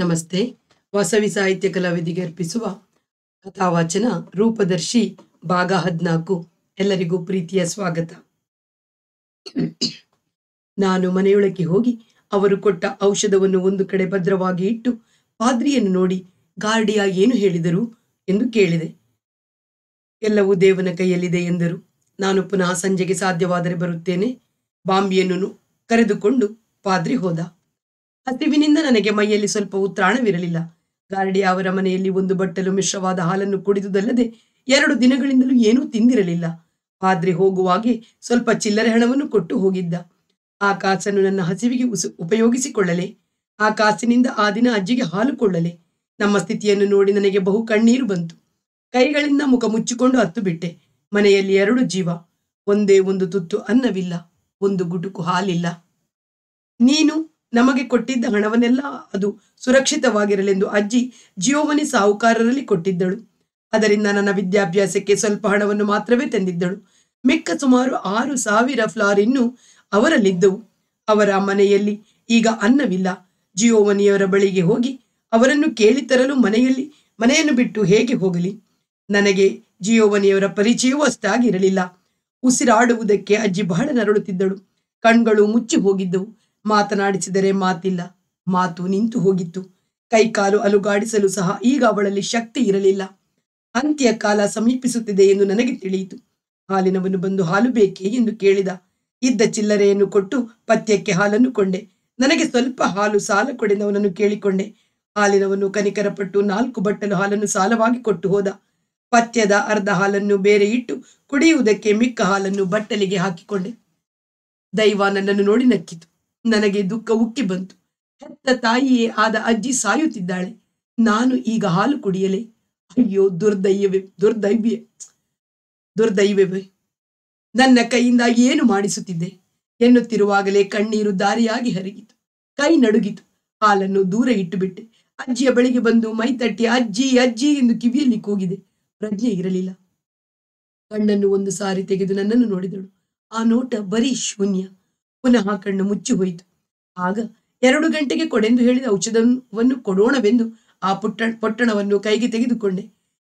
ನಮಸ್ತೆ ವಾಸವಿ ಸಾಹಿತ್ಯ ಕಲಾವಿದಿಗೆ ಅರ್ಪಿಸುವ ಕಥಾವಾಚನ ರೂಪದರ್ಶಿ ಭಾಗ ಹದಿನಾಲ್ಕು ಎಲ್ಲರಿಗೂ ಪ್ರೀತಿಯ ಸ್ವಾಗತ ನಾನು ಮನೆಯೊಳಗೆ ಹೋಗಿ ಅವರು ಕೊಟ್ಟ ಔಷಧವನ್ನು ಒಂದು ಕಡೆ ಭದ್ರವಾಗಿ ಇಟ್ಟು ಪಾದ್ರಿಯನ್ನು ನೋಡಿ ಗಾರ್ಡಿಯ ಏನು ಹೇಳಿದರು ಎಂದು ಕೇಳಿದೆ ಎಲ್ಲವೂ ದೇವನ ಕೈಯಲ್ಲಿದೆ ಎಂದರು ನಾನು ಪುನಃ ಸಂಜೆಗೆ ಸಾಧ್ಯವಾದರೆ ಬರುತ್ತೇನೆ ಬಾಂಬಿಯನ್ನು ಕರೆದುಕೊಂಡು ಪಾದ್ರಿ ಹೋದ ಹಸಿವಿನಿಂದ ನನಗೆ ಮೈಯಲ್ಲಿ ಸ್ವಲ್ಪ ಉತ್ರಾಣವಿರಲಿಲ್ಲ ಗಾರ್ಡಿಯ ಅವರ ಮನೆಯಲ್ಲಿ ಒಂದು ಬಟ್ಟಲು ಮಿಶ್ರವಾದ ಹಾಲನ್ನು ಕುಡಿದುದಲ್ಲದೆ ಎರಡು ದಿನಗಳಿಂದಲೂ ಏನೂ ತಿಂದಿರಲಿಲ್ಲ ಪಾದ್ರಿ ಹೋಗುವಾಗೆ ಸ್ವಲ್ಪ ಚಿಲ್ಲರೆ ಹಣವನ್ನು ಕೊಟ್ಟು ಹೋಗಿದ್ದ ಆ ಕಾಸನ್ನು ನನ್ನ ಹಸಿವಿಗೆ ಉಸು ಉಪಯೋಗಿಸಿಕೊಳ್ಳಲೆ ಆ ಕಾಸಿನಿಂದ ಆ ದಿನ ಅಜ್ಜಿಗೆ ಹಾಲು ಕೊಳ್ಳಲೆ ನಮ್ಮ ಸ್ಥಿತಿಯನ್ನು ನೋಡಿ ನನಗೆ ಬಹು ಕಣ್ಣೀರು ಬಂತು ಕೈಗಳಿಂದ ಮುಖ ಮುಚ್ಚಿಕೊಂಡು ಹತ್ತು ಬಿಟ್ಟೆ ಮನೆಯಲ್ಲಿ ಎರಡು ಜೀವ ಒಂದೇ ಒಂದು ತುತ್ತು ಅನ್ನವಿಲ್ಲ ಒಂದು ಗುಟುಕು ಹಾಲಿಲ್ಲ ನೀನು ನಮಗೆ ಕೊಟ್ಟಿದ್ದ ಹಣವನ್ನೆಲ್ಲ ಅದು ಸುರಕ್ಷಿತವಾಗಿರಲೆಂದು ಅಜ್ಜಿ ಜಿಯೋವನಿ ಸಾಹುಕಾರರಲ್ಲಿ ಕೊಟ್ಟಿದ್ದಳು ಅದರಿಂದ ನನ್ನ ವಿದ್ಯಾಭ್ಯಾಸಕ್ಕೆ ಸ್ವಲ್ಪ ಹಣವನ್ನು ಮಾತ್ರವೇ ತಂದಿದ್ದಳು ಮಿಕ್ಕ ಸುಮಾರು ಆರು ಸಾವಿರ ಫ್ಲಾರಿನ್ನು ಅವರಲ್ಲಿದ್ದವು ಅವರ ಮನೆಯಲ್ಲಿ ಈಗ ಅನ್ನವಿಲ್ಲ ಜಿಯೋವನಿಯವರ ಬಳಿಗೆ ಹೋಗಿ ಅವರನ್ನು ಕೇಳಿ ತರಲು ಮನೆಯಲ್ಲಿ ಮನೆಯನ್ನು ಬಿಟ್ಟು ಹೇಗೆ ಹೋಗಲಿ ನನಗೆ ಜಿಯೋವನಿಯವರ ಪರಿಚಯವೂ ಅಷ್ಟಾಗಿರಲಿಲ್ಲ ಉಸಿರಾಡುವುದಕ್ಕೆ ಅಜ್ಜಿ ಬಹಳ ನರಳುತ್ತಿದ್ದಳು ಕಣ್ಗಳು ಮುಚ್ಚಿ ಹೋಗಿದ್ದವು ಮಾತನಾಡಿಸಿದರೆ ಮಾತಿಲ್ಲ ಮಾತು ನಿಂತು ಹೋಗಿತ್ತು ಕೈಕಾಲು ಅಲುಗಾಡಿಸಲು ಸಹ ಈಗ ಅವಳಲ್ಲಿ ಶಕ್ತಿ ಇರಲಿಲ್ಲ ಅಂತ್ಯ ಕಾಲ ಸಮೀಪಿಸುತ್ತಿದೆ ಎಂದು ನನಗೆ ತಿಳಿಯಿತು ಹಾಲಿನವನು ಬಂದು ಹಾಲು ಬೇಕೇ ಎಂದು ಕೇಳಿದ ಇದ್ದ ಚಿಲ್ಲರೆಯನ್ನು ಕೊಟ್ಟು ಪಥ್ಯಕ್ಕೆ ಹಾಲನ್ನು ಕೊಂಡೆ ನನಗೆ ಸ್ವಲ್ಪ ಹಾಲು ಸಾಲ ಕೊಡೆಂದವನನ್ನು ಕೇಳಿಕೊಂಡೆ ಹಾಲಿನವನು ಕನಿಕರಪಟ್ಟು ನಾಲ್ಕು ಬಟ್ಟಲು ಹಾಲನ್ನು ಸಾಲವಾಗಿ ಕೊಟ್ಟು ಹೋದ ಪಥ್ಯದ ಅರ್ಧ ಹಾಲನ್ನು ಬೇರೆ ಇಟ್ಟು ಕುಡಿಯುವುದಕ್ಕೆ ಮಿಕ್ಕ ಹಾಲನ್ನು ಬಟ್ಟಲಿಗೆ ಹಾಕಿಕೊಂಡೆ ದೈವ ನನ್ನನ್ನು ನೋಡಿ ನಕ್ಕಿತು ನನಗೆ ದುಃಖ ಉಕ್ಕಿ ಬಂತು ಹೆತ್ತ ತಾಯಿಯೇ ಆದ ಅಜ್ಜಿ ಸಾಯುತ್ತಿದ್ದಾಳೆ ನಾನು ಈಗ ಹಾಲು ಕುಡಿಯಲೇ ಅಯ್ಯೋ ದುರ್ದೈವೇ ದುರ್ದೈವ್ಯ ದುರ್ದೈವ್ಯವೇ ನನ್ನ ಕೈಯಿಂದ ಏನು ಮಾಡಿಸುತ್ತಿದ್ದೆ ಎನ್ನುತ್ತಿರುವಾಗಲೇ ಕಣ್ಣೀರು ದಾರಿಯಾಗಿ ಹರಿಗಿತು ಕೈ ನಡುಗಿತು ಹಾಲನ್ನು ದೂರ ಇಟ್ಟುಬಿಟ್ಟೆ ಅಜ್ಜಿಯ ಬಳಿಗೆ ಬಂದು ಮೈತಟ್ಟಿ ಅಜ್ಜಿ ಅಜ್ಜಿ ಎಂದು ಕಿವಿಯಲ್ಲಿ ಕೂಗಿದೆ ಪ್ರಜ್ಞೆ ಇರಲಿಲ್ಲ ಕಣ್ಣನ್ನು ಒಂದು ಸಾರಿ ತೆಗೆದು ನನ್ನನ್ನು ನೋಡಿದಳು ಆ ನೋಟ ಬರೀ ಶೂನ್ಯ ಪುನಃ ಕಣ್ಣು ಮುಚ್ಚಿ ಹೋಯಿತು ಆಗ ಎರಡು ಗಂಟೆಗೆ ಕೊಡೆಂದು ಹೇಳಿದ ಔಷಧವನ್ನು ಕೊಡೋಣವೆಂದು ಆ ಪುಟ್ಟ ಪೊಟ್ಟಣವನ್ನು ಕೈಗೆ ತೆಗೆದುಕೊಂಡೆ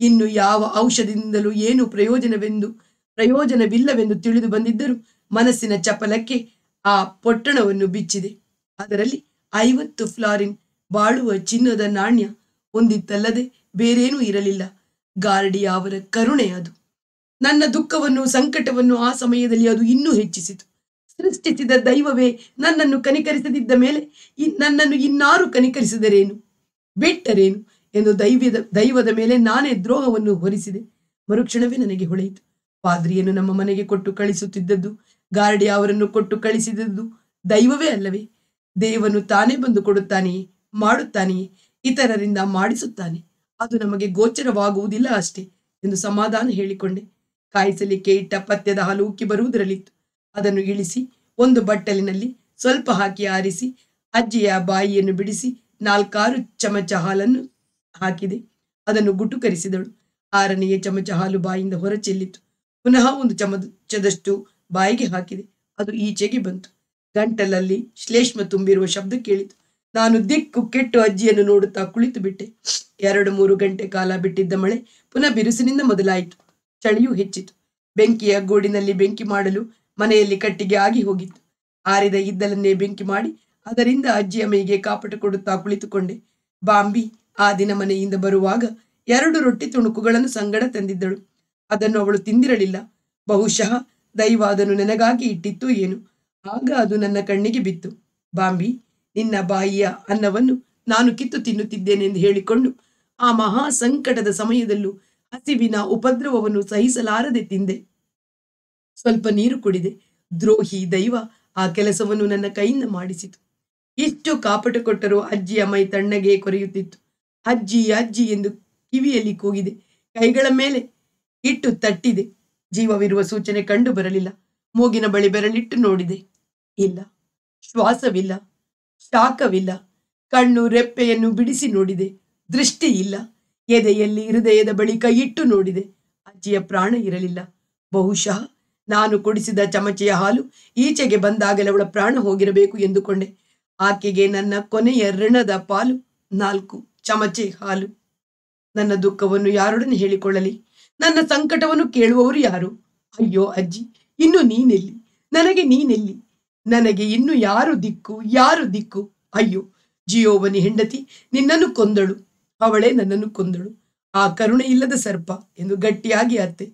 ಇನ್ನು ಯಾವ ಔಷಧದಿಂದಲೂ ಏನು ಪ್ರಯೋಜನವೆಂದು ಪ್ರಯೋಜನವಿಲ್ಲವೆಂದು ತಿಳಿದು ಬಂದಿದ್ದರೂ ಮನಸ್ಸಿನ ಚಪಲಕ್ಕೆ ಆ ಪೊಟ್ಟಣವನ್ನು ಬಿಚ್ಚಿದೆ ಅದರಲ್ಲಿ ಐವತ್ತು ಫ್ಲಾರಿನ್ ಬಾಳುವ ಚಿನ್ನದ ನಾಣ್ಯ ಹೊಂದಿತ್ತಲ್ಲದೆ ಬೇರೇನೂ ಇರಲಿಲ್ಲ ಗಾರ್ಡಿಯ ಅವರ ಕರುಣೆ ಅದು ನನ್ನ ದುಃಖವನ್ನು ಸಂಕಟವನ್ನು ಆ ಸಮಯದಲ್ಲಿ ಅದು ಇನ್ನೂ ಹೆಚ್ಚಿಸಿತು ಸೃಷ್ಟಿಸಿದ ದೈವವೇ ನನ್ನನ್ನು ಕನಿಕರಿಸದಿದ್ದ ಮೇಲೆ ನನ್ನನ್ನು ಇನ್ನಾರು ಕನಿಕರಿಸಿದರೇನು ಬಿಟ್ಟರೇನು ಎಂದು ದೈವದ ದೈವದ ಮೇಲೆ ನಾನೇ ದ್ರೋಹವನ್ನು ಹೊರಿಸಿದೆ ಮರುಕ್ಷಣವೇ ನನಗೆ ಹೊಳೆಯಿತು ಪಾದ್ರಿಯನ್ನು ನಮ್ಮ ಮನೆಗೆ ಕೊಟ್ಟು ಕಳಿಸುತ್ತಿದ್ದದ್ದು ಗಾರ್ಡಿ ಅವರನ್ನು ಕೊಟ್ಟು ಕಳಿಸಿದದ್ದು ದೈವವೇ ಅಲ್ಲವೇ ದೇವನು ತಾನೇ ಬಂದು ಕೊಡುತ್ತಾನೆಯೇ ಮಾಡುತ್ತಾನೆಯೇ ಇತರರಿಂದ ಮಾಡಿಸುತ್ತಾನೆ ಅದು ನಮಗೆ ಗೋಚರವಾಗುವುದಿಲ್ಲ ಅಷ್ಟೇ ಎಂದು ಸಮಾಧಾನ ಹೇಳಿಕೊಂಡೆ ಕಾಯಿಸಲಿಕ್ಕೆ ಇಟ್ಟ ಪಥ್ಯದ ಹಾಲು ಉಕ್ಕಿ ಬರುವುದರಲ್ಲಿತ್ತು ಅದನ್ನು ಇಳಿಸಿ ಒಂದು ಬಟ್ಟಲಿನಲ್ಲಿ ಸ್ವಲ್ಪ ಹಾಕಿ ಆರಿಸಿ ಅಜ್ಜಿಯ ಬಾಯಿಯನ್ನು ಬಿಡಿಸಿ ನಾಲ್ಕಾರು ಚಮಚ ಹಾಲನ್ನು ಹಾಕಿದೆ ಅದನ್ನು ಗುಟುಕರಿಸಿದಳು ಆರನೆಯ ಚಮಚ ಹಾಲು ಬಾಯಿಂದ ಹೊರ ಪುನಃ ಒಂದು ಚಮಚದಷ್ಟು ಬಾಯಿಗೆ ಹಾಕಿದೆ ಅದು ಈಚೆಗೆ ಬಂತು ಗಂಟಲಲ್ಲಿ ಶ್ಲೇಷ್ಮ ತುಂಬಿರುವ ಶಬ್ದ ಕೇಳಿತು ನಾನು ದಿಕ್ಕು ಕೆಟ್ಟು ಅಜ್ಜಿಯನ್ನು ನೋಡುತ್ತಾ ಕುಳಿತು ಬಿಟ್ಟೆ ಎರಡು ಮೂರು ಗಂಟೆ ಕಾಲ ಬಿಟ್ಟಿದ್ದ ಮಳೆ ಪುನಃ ಬಿರುಸಿನಿಂದ ಮೊದಲಾಯಿತು ಚಳಿಯೂ ಹೆಚ್ಚಿತು ಬೆಂಕಿಯ ಗೋಡಿನಲ್ಲಿ ಬೆಂಕಿ ಮಾಡಲು ಮನೆಯಲ್ಲಿ ಕಟ್ಟಿಗೆ ಆಗಿ ಹೋಗಿತ್ತು ಆರಿದ ಇದ್ದಲನ್ನೇ ಬೆಂಕಿ ಮಾಡಿ ಅದರಿಂದ ಅಜ್ಜಿಯ ಮೈಗೆ ಕಾಪಟ ಕೊಡುತ್ತಾ ಕುಳಿತುಕೊಂಡೆ ಬಾಂಬಿ ಆ ದಿನ ಮನೆಯಿಂದ ಬರುವಾಗ ಎರಡು ರೊಟ್ಟಿ ತುಣುಕುಗಳನ್ನು ಸಂಗಡ ತಂದಿದ್ದಳು ಅದನ್ನು ಅವಳು ತಿಂದಿರಲಿಲ್ಲ ಬಹುಶಃ ದೈವ ಅದನ್ನು ನನಗಾಗಿ ಇಟ್ಟಿತ್ತು ಏನು ಆಗ ಅದು ನನ್ನ ಕಣ್ಣಿಗೆ ಬಿತ್ತು ಬಾಂಬಿ ನಿನ್ನ ಬಾಯಿಯ ಅನ್ನವನ್ನು ನಾನು ಕಿತ್ತು ತಿನ್ನುತ್ತಿದ್ದೇನೆಂದು ಹೇಳಿಕೊಂಡು ಆ ಮಹಾ ಸಂಕಟದ ಸಮಯದಲ್ಲೂ ಹಸಿವಿನ ಉಪದ್ರವವನ್ನು ಸಹಿಸಲಾರದೆ ತಿಂದೆ ಸ್ವಲ್ಪ ನೀರು ಕುಡಿದೆ ದ್ರೋಹಿ ದೈವ ಆ ಕೆಲಸವನ್ನು ನನ್ನ ಕೈಯಿಂದ ಮಾಡಿಸಿತು ಎಷ್ಟು ಕಾಪಟ ಕೊಟ್ಟರೂ ಅಜ್ಜಿಯ ಮೈ ತಣ್ಣಗೆ ಕೊರೆಯುತ್ತಿತ್ತು ಅಜ್ಜಿ ಅಜ್ಜಿ ಎಂದು ಕಿವಿಯಲ್ಲಿ ಕೂಗಿದೆ ಕೈಗಳ ಮೇಲೆ ಇಟ್ಟು ತಟ್ಟಿದೆ ಜೀವವಿರುವ ಸೂಚನೆ ಕಂಡು ಬರಲಿಲ್ಲ ಮೂಗಿನ ಬಳಿ ಬೆರಳಿಟ್ಟು ನೋಡಿದೆ ಇಲ್ಲ ಶ್ವಾಸವಿಲ್ಲ ಶಾಖವಿಲ್ಲ ಕಣ್ಣು ರೆಪ್ಪೆಯನ್ನು ಬಿಡಿಸಿ ನೋಡಿದೆ ದೃಷ್ಟಿ ಇಲ್ಲ ಎದೆಯಲ್ಲಿ ಹೃದಯದ ಬಳಿ ಕೈಯಿಟ್ಟು ನೋಡಿದೆ ಅಜ್ಜಿಯ ಪ್ರಾಣ ಇರಲಿಲ್ಲ ಬಹುಶಃ ನಾನು ಕುಡಿಸಿದ ಚಮಚೆಯ ಹಾಲು ಈಚೆಗೆ ಬಂದಾಗಲವಳ ಪ್ರಾಣ ಹೋಗಿರಬೇಕು ಎಂದುಕೊಂಡೆ ಆಕೆಗೆ ನನ್ನ ಕೊನೆಯ ಋಣದ ಪಾಲು ನಾಲ್ಕು ಚಮಚೆ ಹಾಲು ನನ್ನ ದುಃಖವನ್ನು ಯಾರೊಡನೆ ಹೇಳಿಕೊಳ್ಳಲಿ ನನ್ನ ಸಂಕಟವನ್ನು ಕೇಳುವವರು ಯಾರು ಅಯ್ಯೋ ಅಜ್ಜಿ ಇನ್ನು ನೀನೆಲ್ಲಿ ನನಗೆ ನೀನೆಲ್ಲಿ ನನಗೆ ಇನ್ನು ಯಾರು ದಿಕ್ಕು ಯಾರು ದಿಕ್ಕು ಅಯ್ಯೋ ಜಿಯೋವನಿ ಹೆಂಡತಿ ನಿನ್ನನ್ನು ಕೊಂದಳು ಅವಳೇ ನನ್ನನ್ನು ಕೊಂದಳು ಆ ಕರುಣೆ ಇಲ್ಲದ ಸರ್ಪ ಎಂದು ಗಟ್ಟಿಯಾಗಿ ಅತ್ತೆ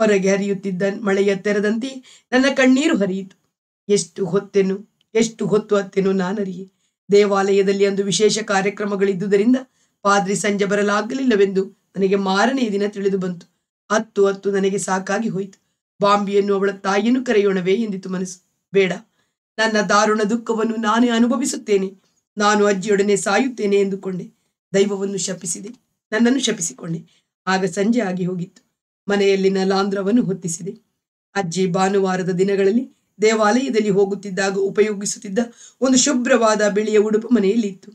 ಹೊರಗೆ ಹರಿಯುತ್ತಿದ್ದ ಮಳೆಯ ತೆರೆದಂತೆ ನನ್ನ ಕಣ್ಣೀರು ಹರಿಯಿತು ಎಷ್ಟು ಹೊತ್ತೆನು ಎಷ್ಟು ಹೊತ್ತು ಅತ್ತೆನು ನಾನರಿಯೆ ದೇವಾಲಯದಲ್ಲಿ ಅಂದು ವಿಶೇಷ ಕಾರ್ಯಕ್ರಮಗಳಿದ್ದುದರಿಂದ ಪಾದ್ರಿ ಸಂಜೆ ಬರಲಾಗಲಿಲ್ಲವೆಂದು ನನಗೆ ಮಾರನೆಯ ದಿನ ತಿಳಿದು ಬಂತು ಹತ್ತು ಹತ್ತು ನನಗೆ ಸಾಕಾಗಿ ಹೋಯಿತು ಬಾಂಬಿಯನ್ನು ಅವಳ ತಾಯಿಯನ್ನು ಕರೆಯೋಣವೇ ಎಂದಿತು ಮನಸ್ಸು ಬೇಡ ನನ್ನ ದಾರುಣ ದುಃಖವನ್ನು ನಾನೇ ಅನುಭವಿಸುತ್ತೇನೆ ನಾನು ಅಜ್ಜಿಯೊಡನೆ ಸಾಯುತ್ತೇನೆ ಎಂದುಕೊಂಡೆ ದೈವವನ್ನು ಶಪಿಸಿದೆ ನನ್ನನ್ನು ಶಪಿಸಿಕೊಂಡೆ ಆಗ ಸಂಜೆ ಆಗಿ ಹೋಗಿತ್ತು ಮನೆಯಲ್ಲಿನ ಲಾಂದ್ರವನ್ನು ಹೊತ್ತಿಸಿದೆ ಅಜ್ಜಿ ಭಾನುವಾರದ ದಿನಗಳಲ್ಲಿ ದೇವಾಲಯದಲ್ಲಿ ಹೋಗುತ್ತಿದ್ದಾಗ ಉಪಯೋಗಿಸುತ್ತಿದ್ದ ಒಂದು ಶುಭ್ರವಾದ ಬಿಳಿಯ ಉಡುಪು ಮನೆಯಲ್ಲಿ ಇತ್ತು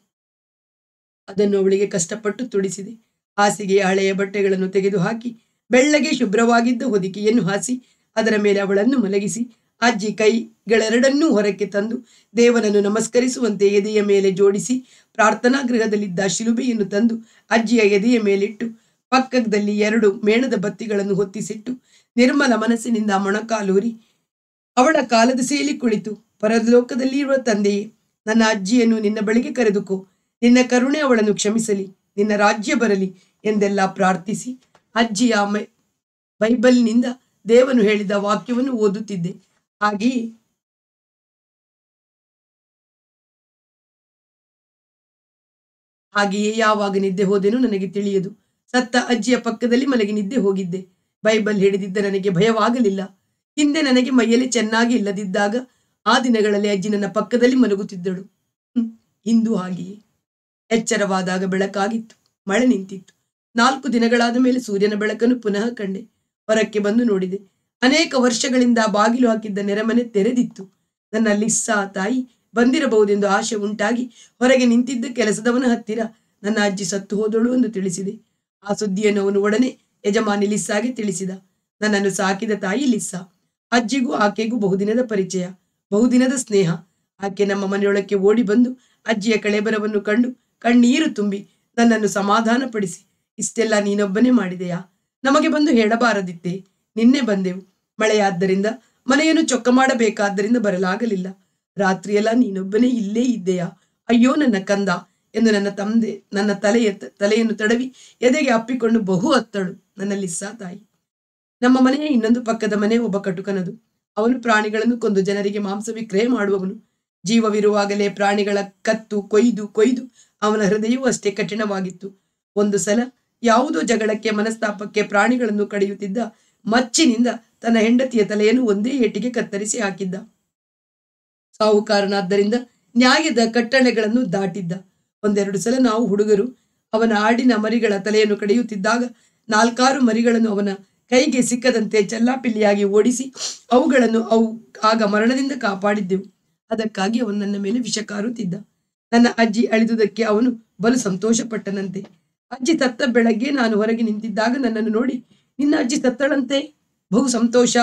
ಅದನ್ನು ಅವಳಿಗೆ ಕಷ್ಟಪಟ್ಟು ತುಡಿಸಿದೆ ಹಾಸಿಗೆ ಹಳೆಯ ಬಟ್ಟೆಗಳನ್ನು ತೆಗೆದುಹಾಕಿ ಬೆಳ್ಳಗೆ ಶುಭ್ರವಾಗಿದ್ದ ಹೊದಿಕೆಯನ್ನು ಹಾಸಿ ಅದರ ಮೇಲೆ ಅವಳನ್ನು ಮಲಗಿಸಿ ಅಜ್ಜಿ ಕೈಗಳೆರಡನ್ನೂ ಹೊರಕ್ಕೆ ತಂದು ದೇವನನ್ನು ನಮಸ್ಕರಿಸುವಂತೆ ಎದೆಯ ಮೇಲೆ ಜೋಡಿಸಿ ಪ್ರಾರ್ಥನಾ ಗೃಹದಲ್ಲಿದ್ದ ಶಿಲುಬೆಯನ್ನು ತಂದು ಅಜ್ಜಿಯ ಎದೆಯ ಮೇಲಿಟ್ಟು ಪಕ್ಕದಲ್ಲಿ ಎರಡು ಮೇಣದ ಬತ್ತಿಗಳನ್ನು ಹೊತ್ತಿಸಿಟ್ಟು ನಿರ್ಮಲ ಮನಸ್ಸಿನಿಂದ ಮೊಣಕಾಲೂರಿ ಅವಳ ಕಾಲದ ಸೇಲಿ ಕುಳಿತು ಇರುವ ತಂದೆಯೇ ನನ್ನ ಅಜ್ಜಿಯನ್ನು ನಿನ್ನ ಬಳಿಗೆ ಕರೆದುಕೋ ನಿನ್ನ ಕರುಣೆ ಅವಳನ್ನು ಕ್ಷಮಿಸಲಿ ನಿನ್ನ ರಾಜ್ಯ ಬರಲಿ ಎಂದೆಲ್ಲ ಪ್ರಾರ್ಥಿಸಿ ಅಜ್ಜಿಯ ಮೈ ಬೈಬಲ್ನಿಂದ ದೇವನು ಹೇಳಿದ ವಾಕ್ಯವನ್ನು ಓದುತ್ತಿದ್ದೆ ಹಾಗೆಯೇ ಹಾಗೆಯೇ ಯಾವಾಗ ನಿದ್ದೆ ಹೋದೆನೋ ನನಗೆ ತಿಳಿಯದು ಸತ್ತ ಅಜ್ಜಿಯ ಪಕ್ಕದಲ್ಲಿ ಮಲಗಿ ನಿದ್ದೆ ಹೋಗಿದ್ದೆ ಬೈಬಲ್ ಹಿಡಿದಿದ್ದ ನನಗೆ ಭಯವಾಗಲಿಲ್ಲ ಹಿಂದೆ ನನಗೆ ಮೈಯಲ್ಲಿ ಚೆನ್ನಾಗಿ ಇಲ್ಲದಿದ್ದಾಗ ಆ ದಿನಗಳಲ್ಲಿ ಅಜ್ಜಿ ನನ್ನ ಪಕ್ಕದಲ್ಲಿ ಮಲಗುತ್ತಿದ್ದಳು ಇಂದು ಹಾಗೆಯೇ ಎಚ್ಚರವಾದಾಗ ಬೆಳಕಾಗಿತ್ತು ಮಳೆ ನಿಂತಿತ್ತು ನಾಲ್ಕು ದಿನಗಳಾದ ಮೇಲೆ ಸೂರ್ಯನ ಬೆಳಕನ್ನು ಪುನಃ ಕಂಡೆ ಹೊರಕ್ಕೆ ಬಂದು ನೋಡಿದೆ ಅನೇಕ ವರ್ಷಗಳಿಂದ ಬಾಗಿಲು ಹಾಕಿದ್ದ ನೆರೆಮನೆ ತೆರೆದಿತ್ತು ನನ್ನ ಲಿಸ್ಸಾ ತಾಯಿ ಬಂದಿರಬಹುದೆಂದು ಆಶೆ ಉಂಟಾಗಿ ಹೊರಗೆ ನಿಂತಿದ್ದ ಕೆಲಸದವನ ಹತ್ತಿರ ನನ್ನ ಅಜ್ಜಿ ಸತ್ತು ಹೋದಳು ಎಂದು ತಿಳಿಸಿದೆ ಆ ಸುದ್ದಿಯನ್ನು ಅವನು ಒಡನೆ ಯಜಮಾನಿ ಲಿಸ್ಸಾಗೆ ತಿಳಿಸಿದ ನನ್ನನ್ನು ಸಾಕಿದ ತಾಯಿ ಲಿಸ್ಸಾ ಅಜ್ಜಿಗೂ ಆಕೆಗೂ ಬಹುದಿನದ ಪರಿಚಯ ಬಹುದಿನದ ಸ್ನೇಹ ಆಕೆ ನಮ್ಮ ಮನೆಯೊಳಕ್ಕೆ ಓಡಿ ಬಂದು ಅಜ್ಜಿಯ ಕಳೆಬರವನ್ನು ಕಂಡು ಕಣ್ಣೀರು ತುಂಬಿ ನನ್ನನ್ನು ಸಮಾಧಾನಪಡಿಸಿ ಇಷ್ಟೆಲ್ಲ ನೀನೊಬ್ಬನೇ ಮಾಡಿದೆಯಾ ನಮಗೆ ಬಂದು ಹೇಳಬಾರದಿತ್ತೇ ನಿನ್ನೆ ಬಂದೆವು ಮಳೆಯಾದ್ದರಿಂದ ಮನೆಯನ್ನು ಚೊಕ್ಕ ಮಾಡಬೇಕಾದ್ದರಿಂದ ಬರಲಾಗಲಿಲ್ಲ ರಾತ್ರಿಯೆಲ್ಲ ನೀನೊಬ್ಬನೇ ಇಲ್ಲೇ ಇದ್ದೆಯಾ ಅಯ್ಯೋ ನನ್ನ ಕಂದ ಎಂದು ನನ್ನ ತಂದೆ ನನ್ನ ತಲೆಯ ತಲೆಯನ್ನು ತಡವಿ ಎದೆಗೆ ಅಪ್ಪಿಕೊಂಡು ಬಹು ಅತ್ತಳು ನನ್ನಲ್ಲಿ ತಾಯಿ ನಮ್ಮ ಮನೆಯ ಇನ್ನೊಂದು ಪಕ್ಕದ ಮನೆ ಒಬ್ಬ ಕಟುಕನದು ಅವನು ಪ್ರಾಣಿಗಳನ್ನು ಕೊಂದು ಜನರಿಗೆ ಮಾಂಸ ವಿಕ್ರಯ ಮಾಡುವವನು ಜೀವವಿರುವಾಗಲೇ ಪ್ರಾಣಿಗಳ ಕತ್ತು ಕೊಯ್ದು ಕೊಯ್ದು ಅವನ ಹೃದಯವೂ ಅಷ್ಟೇ ಕಠಿಣವಾಗಿತ್ತು ಒಂದು ಸಲ ಯಾವುದೋ ಜಗಳಕ್ಕೆ ಮನಸ್ತಾಪಕ್ಕೆ ಪ್ರಾಣಿಗಳನ್ನು ಕಡಿಯುತ್ತಿದ್ದ ಮಚ್ಚಿನಿಂದ ತನ್ನ ಹೆಂಡತಿಯ ತಲೆಯನ್ನು ಒಂದೇ ಏಟಿಗೆ ಕತ್ತರಿಸಿ ಹಾಕಿದ್ದ ಸಾಹುಕಾರನಾದ್ದರಿಂದ ನ್ಯಾಯದ ಕಟ್ಟಣೆಗಳನ್ನು ದಾಟಿದ್ದ ಒಂದೆರಡು ಸಲ ನಾವು ಹುಡುಗರು ಅವನ ಆಡಿನ ಮರಿಗಳ ತಲೆಯನ್ನು ಕಡಿಯುತ್ತಿದ್ದಾಗ ನಾಲ್ಕಾರು ಮರಿಗಳನ್ನು ಅವನ ಕೈಗೆ ಸಿಕ್ಕದಂತೆ ಚೆಲ್ಲಾಪಿಲ್ಲಿಯಾಗಿ ಓಡಿಸಿ ಅವುಗಳನ್ನು ಅವು ಆಗ ಮರಣದಿಂದ ಕಾಪಾಡಿದ್ದೆವು ಅದಕ್ಕಾಗಿ ಅವನು ನನ್ನ ಮೇಲೆ ವಿಷ ಕಾರುತ್ತಿದ್ದ ನನ್ನ ಅಜ್ಜಿ ಅಳಿದುದಕ್ಕೆ ಅವನು ಬಲು ಸಂತೋಷಪಟ್ಟನಂತೆ ಅಜ್ಜಿ ತತ್ತ ಬೆಳಗ್ಗೆ ನಾನು ಹೊರಗೆ ನಿಂತಿದ್ದಾಗ ನನ್ನನ್ನು ನೋಡಿ ನಿನ್ನ ಅಜ್ಜಿ ತತ್ತಳಂತೆ ಬಹು ಸಂತೋಷ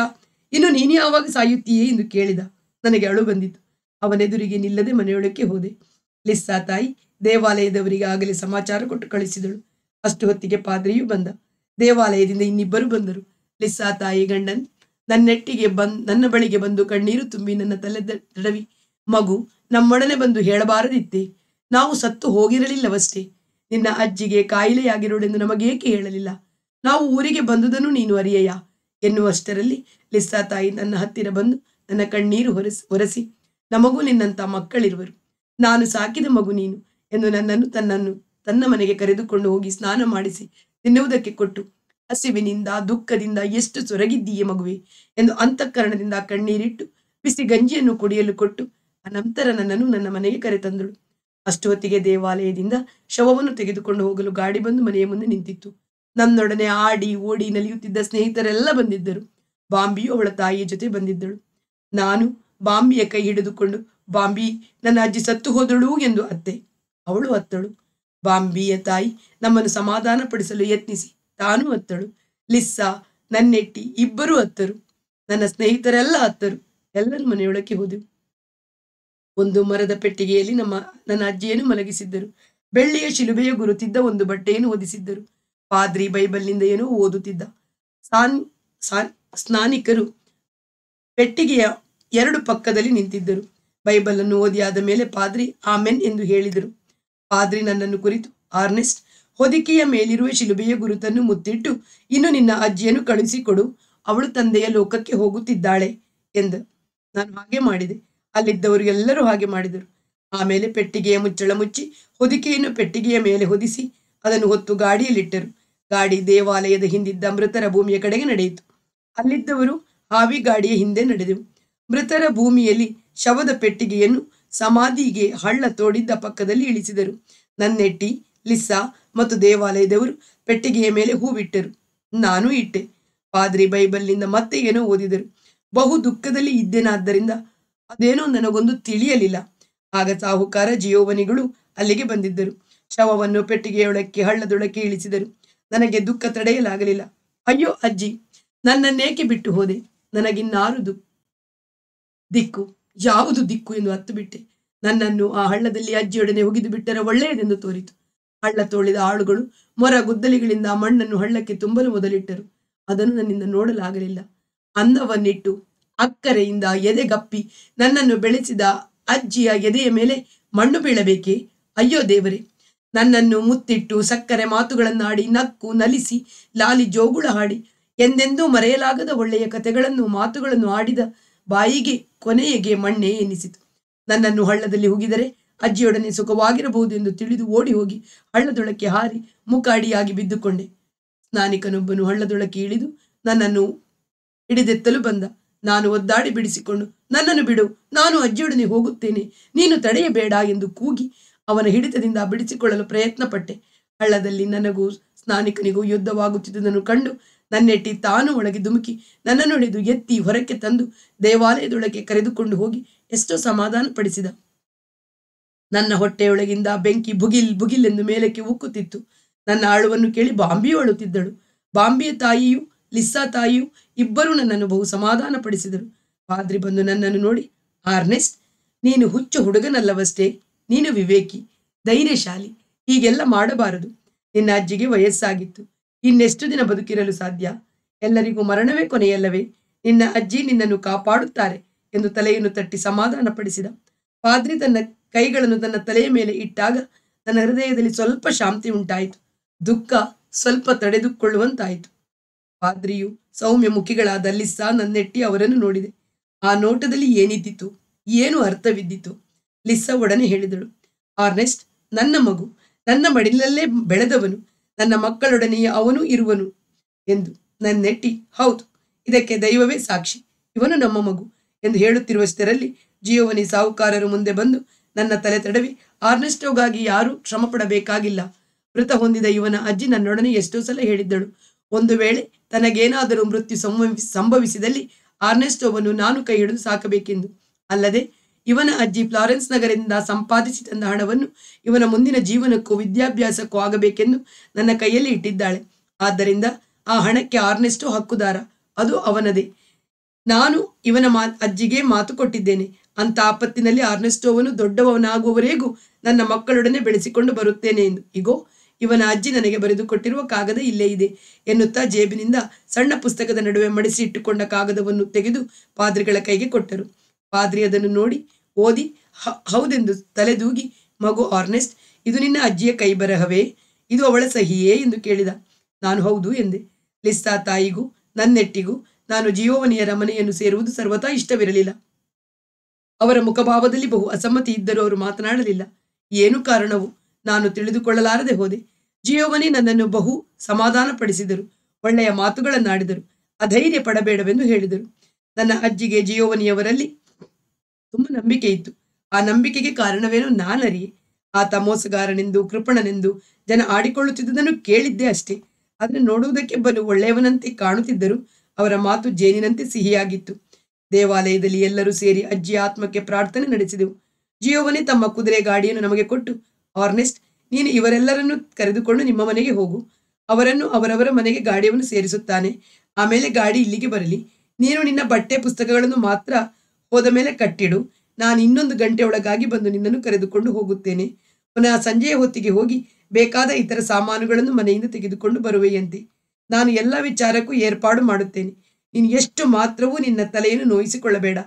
ಇನ್ನು ನೀನು ಯಾವಾಗ ಸಾಯುತ್ತೀಯೇ ಎಂದು ಕೇಳಿದ ನನಗೆ ಅಳು ಬಂದಿತು ಅವನೆದುರಿಗೆ ನಿಲ್ಲದೆ ಮನೆಯೊಳಕ್ಕೆ ಹೋದೆ ಲಿಸ್ಸಾ ತಾಯಿ ದೇವಾಲಯದವರಿಗಾಗಲೇ ಸಮಾಚಾರ ಕೊಟ್ಟು ಕಳಿಸಿದಳು ಅಷ್ಟು ಹೊತ್ತಿಗೆ ಪಾದ್ರಿಯು ಬಂದ ದೇವಾಲಯದಿಂದ ಇನ್ನಿಬ್ಬರು ಬಂದರು ಲಿಸ್ಸಾ ತಾಯಿ ಗಂಡನ್ ನನ್ನೆಟ್ಟಿಗೆ ಬಂದ್ ನನ್ನ ಬಳಿಗೆ ಬಂದು ಕಣ್ಣೀರು ತುಂಬಿ ನನ್ನ ತಲೆ ತಡವಿ ಮಗು ನಮ್ಮೊಡನೆ ಬಂದು ಹೇಳಬಾರದಿತ್ತೆ ನಾವು ಸತ್ತು ಹೋಗಿರಲಿಲ್ಲವಷ್ಟೇ ನಿನ್ನ ಅಜ್ಜಿಗೆ ಕಾಯಿಲೆಯಾಗಿರೋಡೆಂದು ನಮಗೇಕೆ ಹೇಳಲಿಲ್ಲ ನಾವು ಊರಿಗೆ ಬಂದುದನ್ನು ನೀನು ಅರಿಯೆಯಾ ಎನ್ನುವಷ್ಟರಲ್ಲಿ ಲಿಸ್ಸಾ ತಾಯಿ ನನ್ನ ಹತ್ತಿರ ಬಂದು ನನ್ನ ಕಣ್ಣೀರು ಹೊರಸಿ ಹೊರಸಿ ನಮಗೂ ನಿನ್ನಂಥ ಮಕ್ಕಳಿರುವರು ನಾನು ಸಾಕಿದ ಮಗು ನೀನು ಎಂದು ನನ್ನನ್ನು ತನ್ನನ್ನು ತನ್ನ ಮನೆಗೆ ಕರೆದುಕೊಂಡು ಹೋಗಿ ಸ್ನಾನ ಮಾಡಿಸಿ ತಿನ್ನುವುದಕ್ಕೆ ಕೊಟ್ಟು ಹಸಿವಿನಿಂದ ದುಃಖದಿಂದ ಎಷ್ಟು ಸೊರಗಿದ್ದೀಯೆ ಮಗುವೆ ಎಂದು ಅಂತಃಕರಣದಿಂದ ಕಣ್ಣೀರಿಟ್ಟು ಬಿಸಿ ಗಂಜಿಯನ್ನು ಕುಡಿಯಲು ಕೊಟ್ಟು ಅನಂತರ ನನ್ನನ್ನು ನನ್ನ ಮನೆಗೆ ಕರೆತಂದಳು ಅಷ್ಟು ಹೊತ್ತಿಗೆ ದೇವಾಲಯದಿಂದ ಶವವನ್ನು ತೆಗೆದುಕೊಂಡು ಹೋಗಲು ಗಾಡಿ ಬಂದು ಮನೆಯ ಮುಂದೆ ನಿಂತಿತ್ತು ನನ್ನೊಡನೆ ಆಡಿ ಓಡಿ ನಲಿಯುತ್ತಿದ್ದ ಸ್ನೇಹಿತರೆಲ್ಲ ಬಂದಿದ್ದರು ಬಾಂಬಿಯು ಅವಳ ತಾಯಿಯ ಜೊತೆ ಬಂದಿದ್ದಳು ನಾನು ಬಾಂಬಿಯ ಕೈ ಹಿಡಿದುಕೊಂಡು ಬಾಂಬಿ ನನ್ನ ಅಜ್ಜಿ ಸತ್ತು ಹೋದಳು ಎಂದು ಅತ್ತೆ ಅವಳು ಅತ್ತಳು ಬಾಂಬಿಯ ತಾಯಿ ನಮ್ಮನ್ನು ಸಮಾಧಾನಪಡಿಸಲು ಯತ್ನಿಸಿ ತಾನು ಅತ್ತಳು ಲಿಸ್ಸಾ ನನ್ನೆಟ್ಟಿ ಇಬ್ಬರು ಅತ್ತರು ನನ್ನ ಸ್ನೇಹಿತರೆಲ್ಲ ಅತ್ತರು ಎಲ್ಲರ ಮನೆಯೊಳಕ್ಕೆ ಹೋದೆವು ಒಂದು ಮರದ ಪೆಟ್ಟಿಗೆಯಲ್ಲಿ ನಮ್ಮ ನನ್ನ ಅಜ್ಜಿಯನ್ನು ಮಲಗಿಸಿದ್ದರು ಬೆಳ್ಳಿಯ ಶಿಲುಬೆಯ ಗುರುತಿದ್ದ ಒಂದು ಬಟ್ಟೆಯನ್ನು ಓದಿಸಿದ್ದರು ಪಾದ್ರಿ ಬೈಬಲ್ನಿಂದ ಏನೋ ಓದುತ್ತಿದ್ದ ಸಾನ್ ಸಾನ್ ಸ್ನಾನಿಕರು ಪೆಟ್ಟಿಗೆಯ ಎರಡು ಪಕ್ಕದಲ್ಲಿ ನಿಂತಿದ್ದರು ಬೈಬಲನ್ನು ಓದಿಯಾದ ಮೇಲೆ ಪಾದ್ರಿ ಆಮೆನ್ ಎಂದು ಹೇಳಿದರು ಪಾದ್ರಿ ನನ್ನನ್ನು ಕುರಿತು ಆರ್ನೆಸ್ಟ್ ಹೊದಿಕೆಯ ಮೇಲಿರುವ ಶಿಲುಬೆಯ ಗುರುತನ್ನು ಮುತ್ತಿಟ್ಟು ಇನ್ನು ನಿನ್ನ ಅಜ್ಜಿಯನ್ನು ಕಳುಹಿಸಿಕೊಡು ಅವಳು ತಂದೆಯ ಲೋಕಕ್ಕೆ ಹೋಗುತ್ತಿದ್ದಾಳೆ ಎಂದ ನಾನು ಹಾಗೆ ಮಾಡಿದೆ ಅಲ್ಲಿದ್ದವರು ಎಲ್ಲರೂ ಹಾಗೆ ಮಾಡಿದರು ಆಮೇಲೆ ಪೆಟ್ಟಿಗೆಯ ಮುಚ್ಚಳ ಮುಚ್ಚಿ ಹೊದಿಕೆಯನ್ನು ಪೆಟ್ಟಿಗೆಯ ಮೇಲೆ ಹೊದಿಸಿ ಅದನ್ನು ಹೊತ್ತು ಗಾಡಿಯಲ್ಲಿಟ್ಟರು ಗಾಡಿ ದೇವಾಲಯದ ಹಿಂದಿದ್ದ ಮೃತರ ಭೂಮಿಯ ಕಡೆಗೆ ನಡೆಯಿತು ಅಲ್ಲಿದ್ದವರು ಹಾವಿ ಗಾಡಿಯ ಹಿಂದೆ ನಡೆದೆವು ಮೃತರ ಭೂಮಿಯಲ್ಲಿ ಶವದ ಪೆಟ್ಟಿಗೆಯನ್ನು ಸಮಾಧಿಗೆ ಹಳ್ಳ ತೋಡಿದ್ದ ಪಕ್ಕದಲ್ಲಿ ಇಳಿಸಿದರು ನನ್ನೆಟ್ಟಿ ಲಿಸ್ಸಾ ಮತ್ತು ದೇವಾಲಯದವರು ಪೆಟ್ಟಿಗೆಯ ಮೇಲೆ ಹೂ ಬಿಟ್ಟರು ನಾನು ಇಟ್ಟೆ ಪಾದ್ರಿ ಬೈಬಲ್ನಿಂದ ಮತ್ತೆ ಏನೋ ಓದಿದರು ಬಹು ದುಃಖದಲ್ಲಿ ಇದ್ದೇನಾದ್ದರಿಂದ ಅದೇನೋ ನನಗೊಂದು ತಿಳಿಯಲಿಲ್ಲ ಆಗ ಸಾಹುಕಾರ ಜಿಯೋವನಿಗಳು ಅಲ್ಲಿಗೆ ಬಂದಿದ್ದರು ಶವವನ್ನು ಪೆಟ್ಟಿಗೆಯೊಳಕ್ಕೆ ಹಳ್ಳದೊಳಕ್ಕೆ ಇಳಿಸಿದರು ನನಗೆ ದುಃಖ ತಡೆಯಲಾಗಲಿಲ್ಲ ಅಯ್ಯೋ ಅಜ್ಜಿ ನನ್ನನ್ನೇಕೆ ಬಿಟ್ಟು ಹೋದೆ ನನಗಿನ್ನಾರು ದುಃಖ ದಿಕ್ಕು ಯಾವುದು ದಿಕ್ಕು ಎಂದು ಹತ್ತು ಬಿಟ್ಟೆ ನನ್ನನ್ನು ಆ ಹಳ್ಳದಲ್ಲಿ ಅಜ್ಜಿಯೊಡನೆ ಒಗೆದು ಬಿಟ್ಟರೆ ಒಳ್ಳೆಯದೆಂದು ತೋರಿತು ಹಳ್ಳ ತೋಳಿದ ಆಳುಗಳು ಮೊರ ಗುದ್ದಲಿಗಳಿಂದ ಮಣ್ಣನ್ನು ಹಳ್ಳಕ್ಕೆ ತುಂಬಲು ಮೊದಲಿಟ್ಟರು ಅದನ್ನು ನನ್ನಿಂದ ನೋಡಲಾಗಲಿಲ್ಲ ಅಂದವನ್ನಿಟ್ಟು ಅಕ್ಕರೆಯಿಂದ ಎದೆಗಪ್ಪಿ ನನ್ನನ್ನು ಬೆಳೆಸಿದ ಅಜ್ಜಿಯ ಎದೆಯ ಮೇಲೆ ಮಣ್ಣು ಬೀಳಬೇಕೆ ಅಯ್ಯೋ ದೇವರೇ ನನ್ನನ್ನು ಮುತ್ತಿಟ್ಟು ಸಕ್ಕರೆ ಮಾತುಗಳನ್ನಾಡಿ ನಕ್ಕು ನಲಿಸಿ ಲಾಲಿ ಜೋಗುಳ ಹಾಡಿ ಎಂದೆಂದೂ ಮರೆಯಲಾಗದ ಒಳ್ಳೆಯ ಕಥೆಗಳನ್ನು ಮಾತುಗಳನ್ನು ಆಡಿದ ಬಾಯಿಗೆ ಕೊನೆಯಗೆ ಮಣ್ಣೆ ಎನ್ನಿಸಿತು ನನ್ನನ್ನು ಹಳ್ಳದಲ್ಲಿ ಹೋಗಿದರೆ ಅಜ್ಜಿಯೊಡನೆ ಸುಖವಾಗಿರಬಹುದು ಎಂದು ತಿಳಿದು ಓಡಿ ಹೋಗಿ ಹಳ್ಳದೊಳಕ್ಕೆ ಹಾರಿ ಮುಖಾಡಿಯಾಗಿ ಬಿದ್ದುಕೊಂಡೆ ಸ್ನಾನಿಕನೊಬ್ಬನು ಹಳ್ಳದೊಳಕ್ಕೆ ಇಳಿದು ನನ್ನನ್ನು ಹಿಡಿದೆತ್ತಲು ಬಂದ ನಾನು ಒದ್ದಾಡಿ ಬಿಡಿಸಿಕೊಂಡು ನನ್ನನ್ನು ಬಿಡು ನಾನು ಅಜ್ಜಿಯೊಡನೆ ಹೋಗುತ್ತೇನೆ ನೀನು ತಡೆಯಬೇಡ ಎಂದು ಕೂಗಿ ಅವನ ಹಿಡಿತದಿಂದ ಬಿಡಿಸಿಕೊಳ್ಳಲು ಪ್ರಯತ್ನಪಟ್ಟೆ ಹಳ್ಳದಲ್ಲಿ ನನಗೂ ಸ್ನಾನಿಕನಿಗೂ ಯುದ್ಧವಾಗುತ್ತಿದ್ದುದನ್ನು ಕಂಡು ನನ್ನೆಟ್ಟಿ ತಾನು ಒಳಗೆ ಧುಮುಕಿ ಹಿಡಿದು ಎತ್ತಿ ಹೊರಕ್ಕೆ ತಂದು ದೇವಾಲಯದೊಳಗೆ ಕರೆದುಕೊಂಡು ಹೋಗಿ ಎಷ್ಟೋ ಸಮಾಧಾನ ಪಡಿಸಿದ ನನ್ನ ಹೊಟ್ಟೆಯೊಳಗಿಂದ ಬೆಂಕಿ ಭುಗಿಲ್ ಬುಗಿಲ್ ಎಂದು ಮೇಲಕ್ಕೆ ಉಕ್ಕುತ್ತಿತ್ತು ನನ್ನ ಆಳುವನ್ನು ಕೇಳಿ ಬಾಂಬಿ ಅಳುತ್ತಿದ್ದಳು ಬಾಂಬಿಯ ತಾಯಿಯು ಲಿಸ್ಸಾ ತಾಯಿಯು ಇಬ್ಬರೂ ನನ್ನನ್ನು ಬಹು ಸಮಾಧಾನ ಪಡಿಸಿದರು ಪಾದ್ರಿ ಬಂದು ನನ್ನನ್ನು ನೋಡಿ ಆರ್ನೆಸ್ಟ್ ನೀನು ಹುಚ್ಚು ಹುಡುಗನಲ್ಲವಷ್ಟೇ ನೀನು ವಿವೇಕಿ ಧೈರ್ಯಶಾಲಿ ಹೀಗೆಲ್ಲ ಮಾಡಬಾರದು ನಿನ್ನ ಅಜ್ಜಿಗೆ ವಯಸ್ಸಾಗಿತ್ತು ಇನ್ನೆಷ್ಟು ದಿನ ಬದುಕಿರಲು ಸಾಧ್ಯ ಎಲ್ಲರಿಗೂ ಮರಣವೇ ಕೊನೆಯಲ್ಲವೇ ನಿನ್ನ ಅಜ್ಜಿ ನಿನ್ನನ್ನು ಕಾಪಾಡುತ್ತಾರೆ ಎಂದು ತಲೆಯನ್ನು ತಟ್ಟಿ ಸಮಾಧಾನ ಪಡಿಸಿದ ಪಾದ್ರಿ ತನ್ನ ಕೈಗಳನ್ನು ತನ್ನ ತಲೆಯ ಮೇಲೆ ಇಟ್ಟಾಗ ನನ್ನ ಹೃದಯದಲ್ಲಿ ಸ್ವಲ್ಪ ಶಾಂತಿ ಉಂಟಾಯಿತು ದುಃಖ ಸ್ವಲ್ಪ ತಡೆದುಕೊಳ್ಳುವಂತಾಯಿತು ಪಾದ್ರಿಯು ಸೌಮ್ಯ ಮುಖಿಗಳಾದ ಲಿಸ್ಸಾ ನನ್ನೆಟ್ಟಿ ಅವರನ್ನು ನೋಡಿದೆ ಆ ನೋಟದಲ್ಲಿ ಏನಿದ್ದಿತು ಏನು ಅರ್ಥವಿದ್ದಿತು ಲಿಸ್ಸಾ ಒಡನೆ ಹೇಳಿದಳು ಆರ್ನೆಸ್ಟ್ ನನ್ನ ಮಗು ನನ್ನ ಮಡಿಲಲ್ಲೇ ಬೆಳೆದವನು ನನ್ನ ಮಕ್ಕಳೊಡನೆಯೇ ಅವನು ಇರುವನು ಎಂದು ನನ್ನೆಟ್ಟಿ ಹೌದು ಇದಕ್ಕೆ ದೈವವೇ ಸಾಕ್ಷಿ ಇವನು ನಮ್ಮ ಮಗು ಎಂದು ಹೇಳುತ್ತಿರುವಷ್ಟರಲ್ಲಿ ಜಿಯೋವನಿ ಸಾಹುಕಾರರು ಮುಂದೆ ಬಂದು ನನ್ನ ತಲೆ ತಡವಿ ಆರ್ನೆಸ್ಟೋಗಾಗಿ ಯಾರೂ ಶ್ರಮ ಪಡಬೇಕಾಗಿಲ್ಲ ಮೃತ ಹೊಂದಿದ ಇವನ ಅಜ್ಜಿ ನನ್ನೊಡನೆ ಎಷ್ಟೋ ಸಲ ಹೇಳಿದ್ದಳು ಒಂದು ವೇಳೆ ತನಗೇನಾದರೂ ಮೃತ್ಯು ಸಂಭವಿಸಿದಲ್ಲಿ ಆರ್ನೆಸ್ಟೋವನ್ನು ನಾನು ಕೈ ಹಿಡಿದು ಸಾಕಬೇಕೆಂದು ಅಲ್ಲದೆ ಇವನ ಅಜ್ಜಿ ಫ್ಲಾರೆನ್ಸ್ ನಗರದಿಂದ ಸಂಪಾದಿಸಿ ತಂದ ಹಣವನ್ನು ಇವನ ಮುಂದಿನ ಜೀವನಕ್ಕೂ ವಿದ್ಯಾಭ್ಯಾಸಕ್ಕೂ ಆಗಬೇಕೆಂದು ನನ್ನ ಕೈಯಲ್ಲಿ ಇಟ್ಟಿದ್ದಾಳೆ ಆದ್ದರಿಂದ ಆ ಹಣಕ್ಕೆ ಆರ್ನೆಸ್ಟೋ ಹಕ್ಕುದಾರ ಅದು ಅವನದೇ ನಾನು ಇವನ ಮಾ ಅಜ್ಜಿಗೆ ಮಾತು ಕೊಟ್ಟಿದ್ದೇನೆ ಅಂತ ಆಪತ್ತಿನಲ್ಲಿ ಅವನು ದೊಡ್ಡವನಾಗುವವರೆಗೂ ನನ್ನ ಮಕ್ಕಳೊಡನೆ ಬೆಳೆಸಿಕೊಂಡು ಬರುತ್ತೇನೆ ಎಂದು ಇಗೋ ಇವನ ಅಜ್ಜಿ ನನಗೆ ಬರೆದುಕೊಟ್ಟಿರುವ ಕಾಗದ ಇಲ್ಲೇ ಇದೆ ಎನ್ನುತ್ತಾ ಜೇಬಿನಿಂದ ಸಣ್ಣ ಪುಸ್ತಕದ ನಡುವೆ ಮಡಿಸಿ ಇಟ್ಟುಕೊಂಡ ಕಾಗದವನ್ನು ತೆಗೆದು ಪಾದ್ರಿಗಳ ಕೈಗೆ ಕೊಟ್ಟರು ಪಾದ್ರಿ ಅದನ್ನು ನೋಡಿ ಓದಿ ಹೌದೆಂದು ತಲೆದೂಗಿ ಮಗು ಆರ್ನೆಸ್ಟ್ ಇದು ನಿನ್ನ ಅಜ್ಜಿಯ ಕೈ ಬರಹವೇ ಇದು ಅವಳ ಸಹಿಯೇ ಎಂದು ಕೇಳಿದ ನಾನು ಹೌದು ಎಂದೆ ಲಿಸ್ಸಾ ತಾಯಿಗೂ ನನ್ನೆಟ್ಟಿಗೂ ನಾನು ಜಿಯೋವನಿಯರ ಮನೆಯನ್ನು ಸೇರುವುದು ಸರ್ವತಾ ಇಷ್ಟವಿರಲಿಲ್ಲ ಅವರ ಮುಖಭಾವದಲ್ಲಿ ಬಹು ಅಸಮ್ಮತಿ ಇದ್ದರೂ ಅವರು ಮಾತನಾಡಲಿಲ್ಲ ಏನು ಕಾರಣವು ನಾನು ತಿಳಿದುಕೊಳ್ಳಲಾರದೆ ಹೋದೆ ಜಿಯೋವನಿ ನನ್ನನ್ನು ಬಹು ಸಮಾಧಾನಪಡಿಸಿದರು ಒಳ್ಳೆಯ ಮಾತುಗಳನ್ನಾಡಿದರು ಅಧೈರ್ಯ ಪಡಬೇಡವೆಂದು ಹೇಳಿದರು ನನ್ನ ಅಜ್ಜಿಗೆ ಜಿಯೋವನಿಯವರಲ್ಲಿ ತುಂಬಾ ನಂಬಿಕೆ ಇತ್ತು ಆ ನಂಬಿಕೆಗೆ ಕಾರಣವೇನು ನಾನರಿ ಆ ಮೋಸಗಾರನೆಂದು ಕೃಪಣನೆಂದು ಜನ ಆಡಿಕೊಳ್ಳುತ್ತಿದ್ದುದನ್ನು ಕೇಳಿದ್ದೆ ಅಷ್ಟೇ ಆದರೆ ನೋಡುವುದಕ್ಕೆ ಬಲು ಒಳ್ಳೆಯವನಂತೆ ಕಾಣುತ್ತಿದ್ದರು ಅವರ ಮಾತು ಜೇನಿನಂತೆ ಸಿಹಿಯಾಗಿತ್ತು ದೇವಾಲಯದಲ್ಲಿ ಎಲ್ಲರೂ ಸೇರಿ ಅಜ್ಜಿ ಆತ್ಮಕ್ಕೆ ಪ್ರಾರ್ಥನೆ ನಡೆಸಿದೆವು ಜಿಯೋವನೇ ತಮ್ಮ ಕುದುರೆ ಗಾಡಿಯನ್ನು ನಮಗೆ ಕೊಟ್ಟು ಆರ್ನೆಸ್ಟ್ ನೀನು ಇವರೆಲ್ಲರನ್ನು ಕರೆದುಕೊಂಡು ನಿಮ್ಮ ಮನೆಗೆ ಹೋಗು ಅವರನ್ನು ಅವರವರ ಮನೆಗೆ ಗಾಡಿಯನ್ನು ಸೇರಿಸುತ್ತಾನೆ ಆಮೇಲೆ ಗಾಡಿ ಇಲ್ಲಿಗೆ ಬರಲಿ ನೀನು ನಿನ್ನ ಬಟ್ಟೆ ಪುಸ್ತಕಗಳನ್ನು ಮಾತ್ರ ಹೋದ ಮೇಲೆ ಕಟ್ಟಿಡು ನಾನು ಇನ್ನೊಂದು ಗಂಟೆ ಒಳಗಾಗಿ ಬಂದು ನಿನ್ನನ್ನು ಕರೆದುಕೊಂಡು ಹೋಗುತ್ತೇನೆ ಪುನಃ ಸಂಜೆಯ ಹೊತ್ತಿಗೆ ಹೋಗಿ ಬೇಕಾದ ಇತರ ಸಾಮಾನುಗಳನ್ನು ಮನೆಯಿಂದ ತೆಗೆದುಕೊಂಡು ಬರುವೆಯಂತೆ ನಾನು ಎಲ್ಲ ವಿಚಾರಕ್ಕೂ ಏರ್ಪಾಡು ಮಾಡುತ್ತೇನೆ ನೀನು ಎಷ್ಟು ಮಾತ್ರವೂ ನಿನ್ನ ತಲೆಯನ್ನು ನೋಯಿಸಿಕೊಳ್ಳಬೇಡ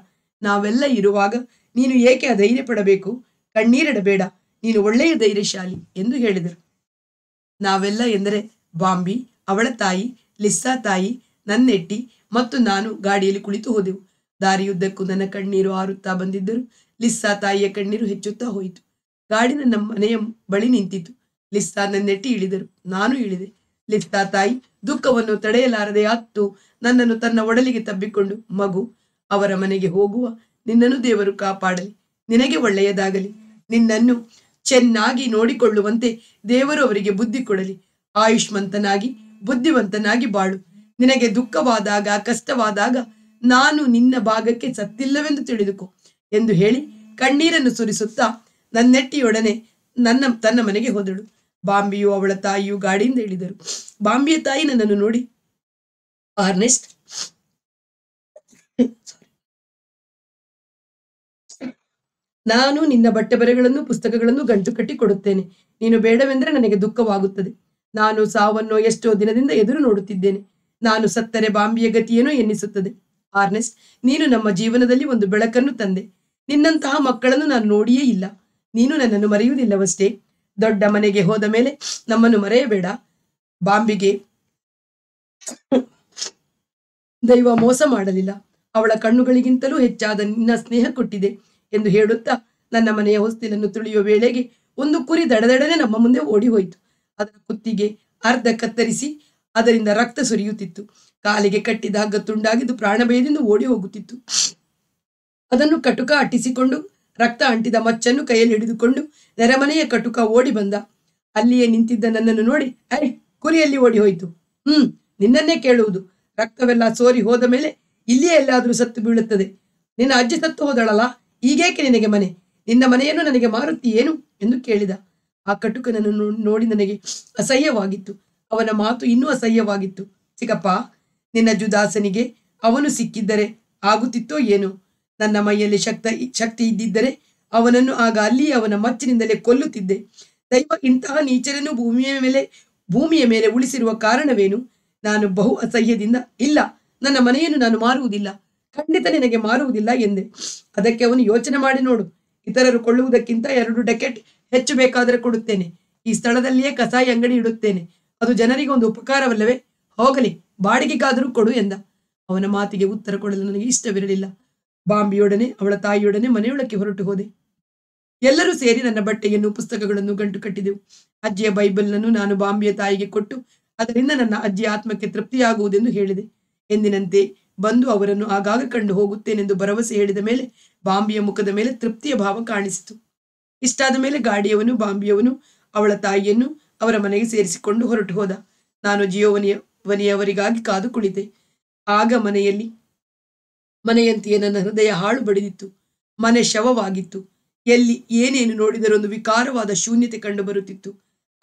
ನಾವೆಲ್ಲ ಇರುವಾಗ ನೀನು ಏಕೆ ಧೈರ್ಯ ಪಡಬೇಕು ಕಣ್ಣೀರಿಡಬೇಡ ನೀನು ಒಳ್ಳೆಯ ಧೈರ್ಯಶಾಲಿ ಎಂದು ಹೇಳಿದರು ನಾವೆಲ್ಲ ಎಂದರೆ ಬಾಂಬಿ ಅವಳ ತಾಯಿ ಲಿಸ್ಸಾ ತಾಯಿ ನನ್ನೆಟ್ಟಿ ಮತ್ತು ನಾನು ಗಾಡಿಯಲ್ಲಿ ಕುಳಿತು ಹೋದೆವು ದಾರಿಯುದ್ದಕ್ಕೂ ನನ್ನ ಕಣ್ಣೀರು ಆರುತ್ತಾ ಬಂದಿದ್ದರು ಲಿಸ್ಸಾ ತಾಯಿಯ ಕಣ್ಣೀರು ಹೆಚ್ಚುತ್ತಾ ಹೋಯಿತು ಗಾಡಿನ ನಮ್ಮ ಮನೆಯ ಬಳಿ ನಿಂತಿತು ಲಿಸ್ಸಾ ನನ್ನೆಟ್ಟಿ ಇಳಿದರು ನಾನು ಇಳಿದೆ ಲಿಸ್ಸಾ ತಾಯಿ ದುಃಖವನ್ನು ತಡೆಯಲಾರದೆ ಅತ್ತು ನನ್ನನ್ನು ತನ್ನ ಒಡಲಿಗೆ ತಬ್ಬಿಕೊಂಡು ಮಗು ಅವರ ಮನೆಗೆ ಹೋಗುವ ನಿನ್ನನ್ನು ದೇವರು ಕಾಪಾಡಲಿ ನಿನಗೆ ಒಳ್ಳೆಯದಾಗಲಿ ನಿನ್ನನ್ನು ಚೆನ್ನಾಗಿ ನೋಡಿಕೊಳ್ಳುವಂತೆ ದೇವರು ಅವರಿಗೆ ಬುದ್ಧಿ ಕೊಡಲಿ ಆಯುಷ್ಮಂತನಾಗಿ ಬುದ್ಧಿವಂತನಾಗಿ ಬಾಳು ನಿನಗೆ ದುಃಖವಾದಾಗ ಕಷ್ಟವಾದಾಗ ನಾನು ನಿನ್ನ ಭಾಗಕ್ಕೆ ಸತ್ತಿಲ್ಲವೆಂದು ತಿಳಿದುಕೋ ಎಂದು ಹೇಳಿ ಕಣ್ಣೀರನ್ನು ಸುರಿಸುತ್ತಾ ನನ್ನೆಟ್ಟಿಯೊಡನೆ ನನ್ನ ತನ್ನ ಮನೆಗೆ ಹೋದಳು ಬಾಂಬಿಯು ಅವಳ ತಾಯಿಯು ಗಾಡಿಯಿಂದ ಇಳಿದರು ಬಾಂಬಿಯ ತಾಯಿ ನನ್ನನ್ನು ನೋಡಿ ಆರ್ನೆಸ್ಟ್ ನಾನು ನಿನ್ನ ಬಟ್ಟೆ ಬರೆಗಳನ್ನು ಪುಸ್ತಕಗಳನ್ನು ಗಂಟು ಕಟ್ಟಿ ಕೊಡುತ್ತೇನೆ ನೀನು ಬೇಡವೆಂದರೆ ನನಗೆ ದುಃಖವಾಗುತ್ತದೆ ನಾನು ಸಾವನ್ನು ಎಷ್ಟೋ ದಿನದಿಂದ ಎದುರು ನೋಡುತ್ತಿದ್ದೇನೆ ನಾನು ಸತ್ತರೆ ಬಾಂಬಿಯ ಗತಿಯೇನೋ ಎನ್ನಿಸುತ್ತದೆ ಆರ್ನೆಸ್ಟ್ ನೀನು ನಮ್ಮ ಜೀವನದಲ್ಲಿ ಒಂದು ಬೆಳಕನ್ನು ತಂದೆ ನಿನ್ನಂತಹ ಮಕ್ಕಳನ್ನು ನಾನು ನೋಡಿಯೇ ಇಲ್ಲ ನೀನು ನನ್ನನ್ನು ಮರೆಯುವುದಿಲ್ಲವಷ್ಟೇ ದೊಡ್ಡ ಮನೆಗೆ ಹೋದ ಮೇಲೆ ನಮ್ಮನ್ನು ಮರೆಯಬೇಡ ಬಾಂಬಿಗೆ ದೈವ ಮೋಸ ಮಾಡಲಿಲ್ಲ ಅವಳ ಕಣ್ಣುಗಳಿಗಿಂತಲೂ ಹೆಚ್ಚಾದ ನಿನ್ನ ಸ್ನೇಹ ಕೊಟ್ಟಿದೆ ಎಂದು ಹೇಳುತ್ತಾ ನನ್ನ ಮನೆಯ ಹೊಸ್ತಿಲನ್ನು ತುಳಿಯುವ ವೇಳೆಗೆ ಒಂದು ಕುರಿ ದಡದಡನೆ ನಮ್ಮ ಮುಂದೆ ಓಡಿ ಹೋಯಿತು ಅದರ ಕುತ್ತಿಗೆ ಅರ್ಧ ಕತ್ತರಿಸಿ ಅದರಿಂದ ರಕ್ತ ಸುರಿಯುತ್ತಿತ್ತು ಕಾಲಿಗೆ ಕಟ್ಟಿದ ಹಗ್ಗ ತುಂಡಾಗಿದ್ದು ಪ್ರಾಣಭಯದಿಂದ ಓಡಿ ಹೋಗುತ್ತಿತ್ತು ಅದನ್ನು ಕಟುಕ ಅಟ್ಟಿಸಿಕೊಂಡು ರಕ್ತ ಅಂಟಿದ ಮಚ್ಚನ್ನು ಕೈಯಲ್ಲಿ ಹಿಡಿದುಕೊಂಡು ನೆರೆಮನೆಯ ಕಟುಕ ಓಡಿ ಬಂದ ಅಲ್ಲಿಯೇ ನಿಂತಿದ್ದ ನನ್ನನ್ನು ನೋಡಿ ಅರೆ ಕುರಿಯಲ್ಲಿ ಓಡಿ ಹೋಯಿತು ಹ್ಮ್ ನಿನ್ನನ್ನೇ ಕೇಳುವುದು ರಕ್ತವೆಲ್ಲ ಸೋರಿ ಹೋದ ಮೇಲೆ ಇಲ್ಲಿಯೇ ಎಲ್ಲಾದರೂ ಸತ್ತು ಬೀಳುತ್ತದೆ ನಿನ್ನ ಅಜ್ಜಿ ಸತ್ತು ಹೋದಳಲ್ಲ ಈಗೇಕೆ ನಿನಗೆ ಮನೆ ನಿನ್ನ ಮನೆಯನ್ನು ನನಗೆ ಮಾರುತ್ತಿ ಏನು ಎಂದು ಕೇಳಿದ ಆ ಕಟುಕನನ್ನು ನೋಡಿ ನನಗೆ ಅಸಹ್ಯವಾಗಿತ್ತು ಅವನ ಮಾತು ಇನ್ನೂ ಅಸಹ್ಯವಾಗಿತ್ತು ಚಿಕ್ಕಪ್ಪ ನಿನ್ನ ಜುದಾಸನಿಗೆ ಅವನು ಸಿಕ್ಕಿದ್ದರೆ ಆಗುತ್ತಿತ್ತೋ ಏನು ನನ್ನ ಮೈಯಲ್ಲಿ ಶಕ್ತ ಶಕ್ತಿ ಇದ್ದಿದ್ದರೆ ಅವನನ್ನು ಆಗ ಅಲ್ಲಿ ಅವನ ಮಚ್ಚಿನಿಂದಲೇ ಕೊಲ್ಲುತ್ತಿದ್ದೆ ದೈವ ಇಂತಹ ನೀಚರನ್ನು ಭೂಮಿಯ ಮೇಲೆ ಭೂಮಿಯ ಮೇಲೆ ಉಳಿಸಿರುವ ಕಾರಣವೇನು ನಾನು ಬಹು ಅಸಹ್ಯದಿಂದ ಇಲ್ಲ ನನ್ನ ಮನೆಯನ್ನು ನಾನು ಮಾರುವುದಿಲ್ಲ ಖಂಡಿತ ನಿನಗೆ ಮಾರುವುದಿಲ್ಲ ಎಂದೆ ಅದಕ್ಕೆ ಅವನು ಯೋಚನೆ ಮಾಡಿ ನೋಡು ಇತರರು ಕೊಳ್ಳುವುದಕ್ಕಿಂತ ಎರಡು ಡಕೆಟ್ ಹೆಚ್ಚು ಬೇಕಾದರೆ ಕೊಡುತ್ತೇನೆ ಈ ಸ್ಥಳದಲ್ಲಿಯೇ ಕಸಾಯಿ ಅಂಗಡಿ ಇಡುತ್ತೇನೆ ಅದು ಜನರಿಗೆ ಒಂದು ಉಪಕಾರವಲ್ಲವೇ ಹೋಗಲಿ ಬಾಡಿಗೆಗಾದರೂ ಕೊಡು ಎಂದ ಅವನ ಮಾತಿಗೆ ಉತ್ತರ ಕೊಡಲು ನನಗೆ ಇಷ್ಟವಿರಲಿಲ್ಲ ಬಾಂಬಿಯೊಡನೆ ಅವಳ ತಾಯಿಯೊಡನೆ ಮನೆಯೊಳಕ್ಕೆ ಹೊರಟು ಹೋದೆ ಎಲ್ಲರೂ ಸೇರಿ ನನ್ನ ಬಟ್ಟೆಯನ್ನು ಪುಸ್ತಕಗಳನ್ನು ಗಂಟು ಕಟ್ಟಿದೆವು ಅಜ್ಜಿಯ ಬೈಬಲ್ನನ್ನು ನಾನು ಬಾಂಬಿಯ ತಾಯಿಗೆ ಕೊಟ್ಟು ಅದರಿಂದ ನನ್ನ ಅಜ್ಜಿಯ ಆತ್ಮಕ್ಕೆ ತೃಪ್ತಿಯಾಗುವುದೆಂದು ಹೇಳಿದೆ ಎಂದಿನಂತೆ ಬಂದು ಅವರನ್ನು ಆಗಾಗ ಕಂಡು ಹೋಗುತ್ತೇನೆಂದು ಭರವಸೆ ಹೇಳಿದ ಮೇಲೆ ಬಾಂಬಿಯ ಮುಖದ ಮೇಲೆ ತೃಪ್ತಿಯ ಭಾವ ಕಾಣಿಸಿತು ಇಷ್ಟಾದ ಮೇಲೆ ಗಾಡಿಯವನು ಬಾಂಬಿಯವನು ಅವಳ ತಾಯಿಯನ್ನು ಅವರ ಮನೆಗೆ ಸೇರಿಸಿಕೊಂಡು ಹೊರಟು ಹೋದ ನಾನು ಜಿಯೋವನಿಯ ಮನೆಯವರಿಗಾಗಿ ಕಾದು ಕುಳಿತೆ ಆಗ ಮನೆಯಲ್ಲಿ ಮನೆಯಂತೆಯೇ ನನ್ನ ಹೃದಯ ಹಾಳು ಬಡಿದಿತ್ತು ಮನೆ ಶವವಾಗಿತ್ತು ಎಲ್ಲಿ ಏನೇನು ನೋಡಿದರೊಂದು ವಿಕಾರವಾದ ಶೂನ್ಯತೆ ಕಂಡುಬರುತ್ತಿತ್ತು